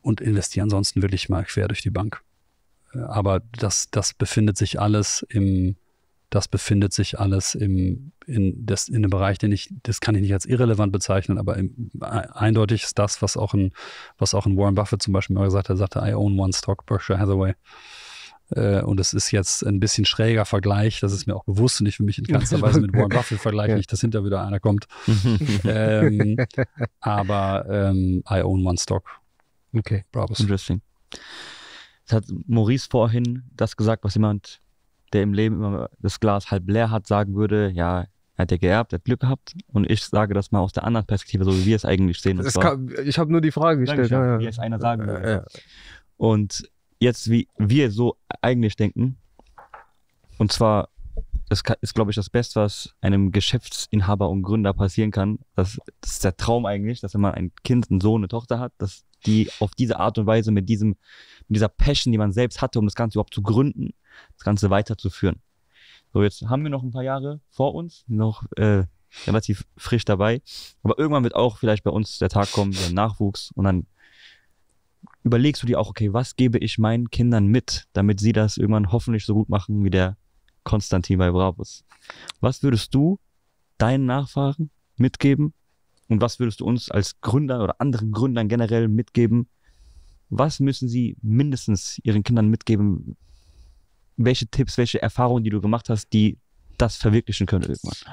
und investiere ansonsten wirklich mal quer durch die Bank. Äh, aber das, das befindet sich alles im, das befindet sich alles im, in, das, in einem Bereich, den ich, das kann ich nicht als irrelevant bezeichnen, aber im, äh, eindeutig ist das, was auch, ein, was auch ein Warren Buffett zum Beispiel mal gesagt hat, er sagte, I own one stock, Berkshire Hathaway. Äh, und es ist jetzt ein bisschen schräger Vergleich, das ist mir auch bewusst und ich will mich in ganzer Weise mit Warren Buffett vergleichen, ja. nicht, dass hinter wieder einer kommt. ähm, aber ähm, I own one stock. Okay. Bravo. Interesting. Jetzt hat Maurice vorhin das gesagt, was jemand der im Leben immer das Glas halb leer hat, sagen würde, ja, er hat ja geerbt, er hat Glück gehabt. Und ich sage das mal aus der anderen Perspektive, so wie wir es eigentlich sehen. Kann, ich habe nur die Frage gestellt. Ja, ja. Wie es einer sagen würde. Ja, ja. Und jetzt, wie wir so eigentlich denken, und zwar, das ist, glaube ich, das Beste, was einem Geschäftsinhaber und Gründer passieren kann. Das, das ist der Traum eigentlich, dass wenn man ein Kind, einen Sohn, eine Tochter hat, dass die auf diese Art und Weise mit diesem, mit dieser Passion, die man selbst hatte, um das Ganze überhaupt zu gründen, das Ganze weiterzuführen. So, jetzt haben wir noch ein paar Jahre vor uns, noch äh, relativ frisch dabei. Aber irgendwann wird auch vielleicht bei uns der Tag kommen, der Nachwuchs und dann überlegst du dir auch, okay, was gebe ich meinen Kindern mit, damit sie das irgendwann hoffentlich so gut machen wie der Konstantin bei Bravos. Was würdest du deinen Nachfahren mitgeben, und was würdest du uns als Gründer oder anderen Gründern generell mitgeben? Was müssen sie mindestens ihren Kindern mitgeben? Welche Tipps, welche Erfahrungen, die du gemacht hast, die das verwirklichen können irgendwann?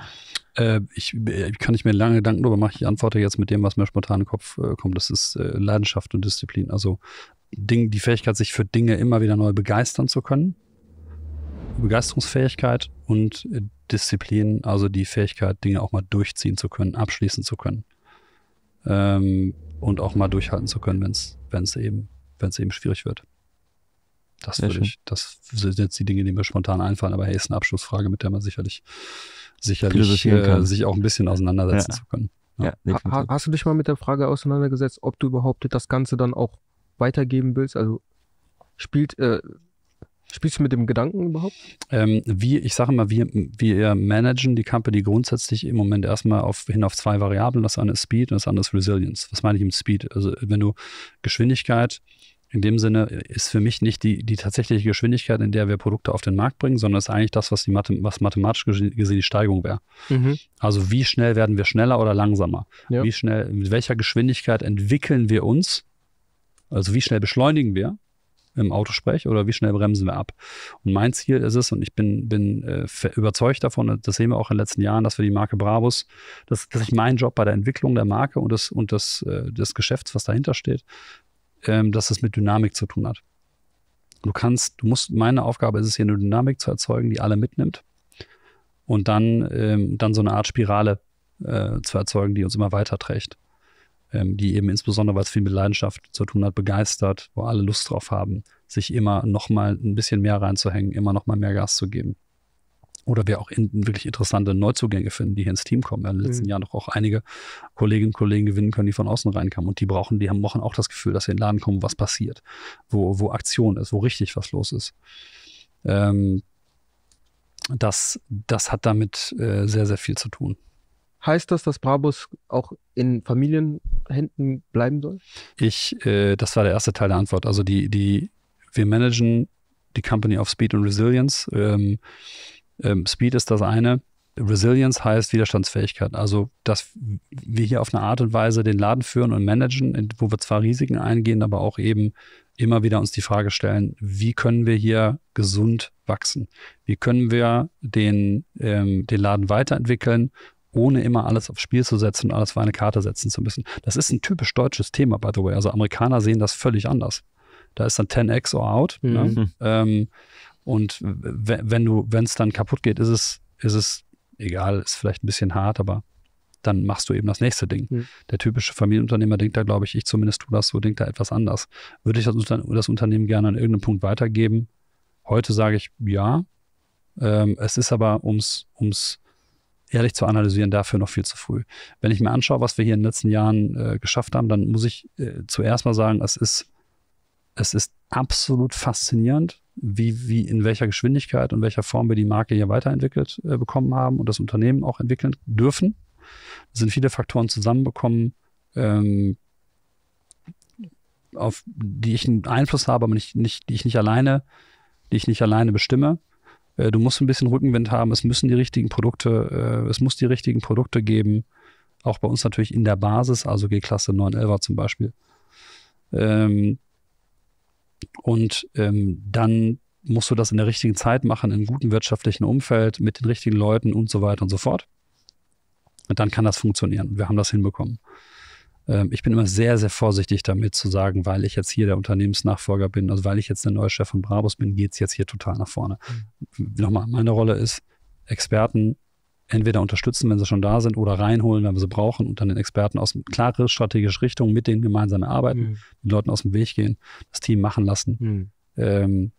Äh, ich, äh, ich, kann nicht mehr lange Gedanken darüber machen. Ich antworte jetzt mit dem, was mir spontan in den Kopf äh, kommt. Das ist Leidenschaft und Disziplin. Also Ding, die Fähigkeit, sich für Dinge immer wieder neu begeistern zu können Begeisterungsfähigkeit und äh, Disziplin, also die Fähigkeit, Dinge auch mal durchziehen zu können, abschließen zu können. Ähm, und auch mal durchhalten zu können, wenn es eben, eben schwierig wird. Das würde ich, das sind jetzt die Dinge, die mir spontan einfallen, aber hey, ist eine Abschlussfrage, mit der man sicherlich, sicherlich äh, sich auch ein bisschen auseinandersetzen ja. zu können. Ja. Ja, ha hast du dich mal mit der Frage auseinandergesetzt, ob du überhaupt das Ganze dann auch weitergeben willst? Also spielt, äh, Spielst du mit dem Gedanken überhaupt? Ähm, wie, ich sage mal, wir, wir managen die Company grundsätzlich im Moment erstmal auf, hin auf zwei Variablen. Das eine ist Speed und das andere ist Resilience. Was meine ich mit Speed? Also wenn du Geschwindigkeit in dem Sinne äh, ist für mich nicht die, die tatsächliche Geschwindigkeit, in der wir Produkte auf den Markt bringen, sondern ist eigentlich das, was, die Mathe, was mathematisch gesehen die Steigung wäre. Mhm. Also wie schnell werden wir schneller oder langsamer? Ja. Wie schnell, mit welcher Geschwindigkeit entwickeln wir uns? Also wie schnell beschleunigen wir? im Auto spreche oder wie schnell bremsen wir ab. Und mein Ziel ist es, und ich bin, bin äh, überzeugt davon, das sehen wir auch in den letzten Jahren, dass wir die Marke Brabus, dass, dass ich meinen Job bei der Entwicklung der Marke und des, und des, äh, des Geschäfts, was dahinter steht, ähm, dass es mit Dynamik zu tun hat. Du kannst, du musst, meine Aufgabe ist es, hier eine Dynamik zu erzeugen, die alle mitnimmt und dann, ähm, dann so eine Art Spirale äh, zu erzeugen, die uns immer weiterträgt ähm, die eben insbesondere, weil es viel mit Leidenschaft zu tun hat, begeistert, wo alle Lust drauf haben, sich immer noch mal ein bisschen mehr reinzuhängen, immer noch mal mehr Gas zu geben. Oder wir auch in, wirklich interessante Neuzugänge finden, die hier ins Team kommen. Wir haben in den letzten mhm. Jahren auch einige Kolleginnen und Kollegen gewinnen können, die von außen reinkamen. Und die brauchen, die haben brauchen auch das Gefühl, dass sie in den Laden kommen, was passiert, wo, wo Aktion ist, wo richtig was los ist. Ähm, das, das hat damit äh, sehr, sehr viel zu tun. Heißt das, dass Brabus auch in Familienhänden bleiben soll? Ich, äh, das war der erste Teil der Antwort. Also die, die, wir managen die Company of Speed und Resilience. Ähm, ähm, Speed ist das eine. Resilience heißt Widerstandsfähigkeit. Also, dass wir hier auf eine Art und Weise den Laden führen und managen, wo wir zwar Risiken eingehen, aber auch eben immer wieder uns die Frage stellen, wie können wir hier gesund wachsen? Wie können wir den, ähm, den Laden weiterentwickeln ohne immer alles aufs Spiel zu setzen und alles für eine Karte setzen zu müssen. Das ist ein typisch deutsches Thema, by the way. Also Amerikaner sehen das völlig anders. Da ist dann 10x or out. Ne? Mhm. Ne? Ähm, und wenn du, wenn es dann kaputt geht, ist es, ist es egal, ist vielleicht ein bisschen hart, aber dann machst du eben das nächste Ding. Mhm. Der typische Familienunternehmer denkt da, glaube ich, ich zumindest tue das so, denkt da etwas anders. Würde ich das, das Unternehmen gerne an irgendeinem Punkt weitergeben? Heute sage ich ja. Ähm, es ist aber ums, ums ehrlich zu analysieren, dafür noch viel zu früh. Wenn ich mir anschaue, was wir hier in den letzten Jahren äh, geschafft haben, dann muss ich äh, zuerst mal sagen, es ist, es ist absolut faszinierend, wie, wie in welcher Geschwindigkeit und welcher Form wir die Marke hier weiterentwickelt äh, bekommen haben und das Unternehmen auch entwickeln dürfen. Es sind viele Faktoren zusammenbekommen, ähm, auf die ich einen Einfluss habe, aber nicht, nicht, die ich nicht alleine, die ich nicht alleine bestimme. Äh, du musst ein bisschen Rückenwind haben. Es müssen die richtigen Produkte, äh, es muss die richtigen Produkte geben. Auch bei uns natürlich in der Basis, also G-Klasse 911 zum Beispiel. Ähm, und ähm, dann musst du das in der richtigen Zeit machen, in einem guten wirtschaftlichen Umfeld, mit den richtigen Leuten und so weiter und so fort. Und dann kann das funktionieren. Wir haben das hinbekommen. Ähm, ich bin immer sehr, sehr vorsichtig damit zu sagen, weil ich jetzt hier der Unternehmensnachfolger bin, also weil ich jetzt der neue Chef von Brabus bin, geht es jetzt hier total nach vorne. Mhm. Nochmal, meine Rolle ist, Experten entweder unterstützen, wenn sie schon da sind, oder reinholen, wenn wir sie brauchen und dann den Experten aus klare strategische Richtung mit denen gemeinsam arbeiten, mhm. den Leuten aus dem Weg gehen, das Team machen lassen. Mhm. Ähm,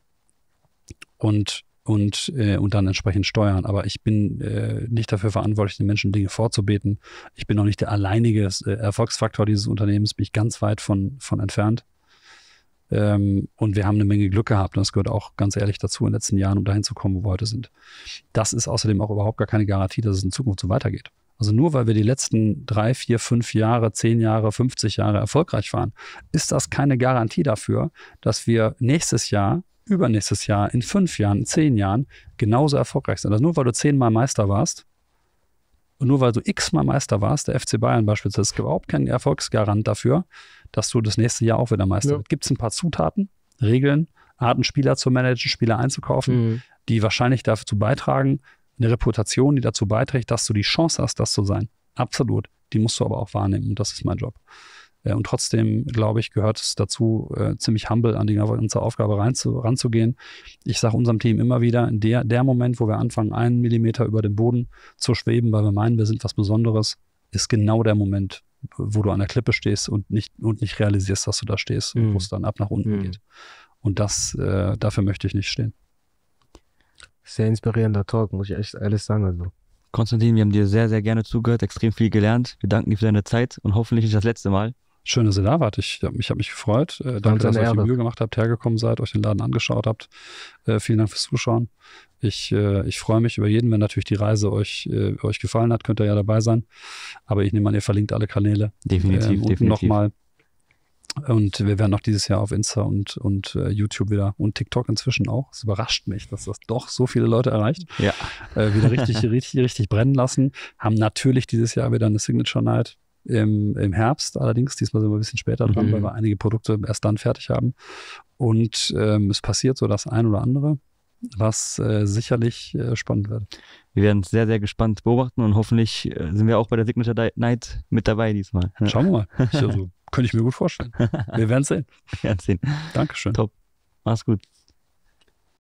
und und, äh, und dann entsprechend steuern. Aber ich bin äh, nicht dafür verantwortlich, den Menschen Dinge vorzubeten. Ich bin noch nicht der alleinige äh, Erfolgsfaktor dieses Unternehmens, bin ich ganz weit von, von entfernt. Ähm, und wir haben eine Menge Glück gehabt und das gehört auch ganz ehrlich dazu in den letzten Jahren, um dahin zu kommen, wo wir heute sind. Das ist außerdem auch überhaupt gar keine Garantie, dass es in Zukunft so weitergeht. Also nur weil wir die letzten drei, vier, fünf Jahre, zehn Jahre, 50 Jahre erfolgreich waren, ist das keine Garantie dafür, dass wir nächstes Jahr übernächstes Jahr, in fünf Jahren, in zehn Jahren genauso erfolgreich sein. Also nur weil du zehnmal Meister warst und nur weil du x-mal Meister warst, der FC Bayern beispielsweise, ist überhaupt kein Erfolgsgarant dafür, dass du das nächste Jahr auch wieder Meister ja. Gibt es ein paar Zutaten, Regeln, Arten, Spieler zu managen, Spieler einzukaufen, mhm. die wahrscheinlich dazu beitragen, eine Reputation, die dazu beiträgt, dass du die Chance hast, das zu sein. Absolut. Die musst du aber auch wahrnehmen und das ist mein Job. Äh, und trotzdem, glaube ich, gehört es dazu, äh, ziemlich humble an die ganze Aufgabe reinzu, ranzugehen. Ich sage unserem Team immer wieder, der, der Moment, wo wir anfangen, einen Millimeter über dem Boden zu schweben, weil wir meinen, wir sind was Besonderes, ist genau der Moment, wo du an der Klippe stehst und nicht, und nicht realisierst, dass du da stehst mhm. wo es dann ab nach unten mhm. geht. Und das, äh, dafür möchte ich nicht stehen. Sehr inspirierender Talk, muss ich echt alles sagen. Also. Konstantin, wir haben dir sehr, sehr gerne zugehört, extrem viel gelernt. Wir danken dir für deine Zeit und hoffentlich nicht das letzte Mal. Schön, dass ihr da wart. Ich, ich habe mich gefreut. Äh, danke, dass ihr euch die Mühe gemacht habt, hergekommen seid, euch den Laden angeschaut habt. Äh, vielen Dank fürs Zuschauen. Ich, äh, ich freue mich über jeden, wenn natürlich die Reise euch, äh, euch gefallen hat, könnt ihr ja dabei sein. Aber ich nehme an, ihr verlinkt alle Kanäle. Definitiv, ähm, definitiv. Nochmal. Und wir werden noch dieses Jahr auf Insta und, und uh, YouTube wieder und TikTok inzwischen auch. Es überrascht mich, dass das doch so viele Leute erreicht. Ja. Äh, wieder richtig, richtig, richtig brennen lassen. Haben natürlich dieses Jahr wieder eine Signature Night im, im Herbst allerdings. Diesmal sind wir ein bisschen später dran, mhm. weil wir einige Produkte erst dann fertig haben. Und ähm, es passiert so das ein oder andere, was äh, sicherlich äh, spannend wird. Wir werden es sehr, sehr gespannt beobachten und hoffentlich äh, sind wir auch bei der Signature Night mit dabei diesmal. Schauen wir mal. also, könnte ich mir gut vorstellen. Wir werden es sehen. Wir werden es sehen. Dankeschön. Top. Mach's gut.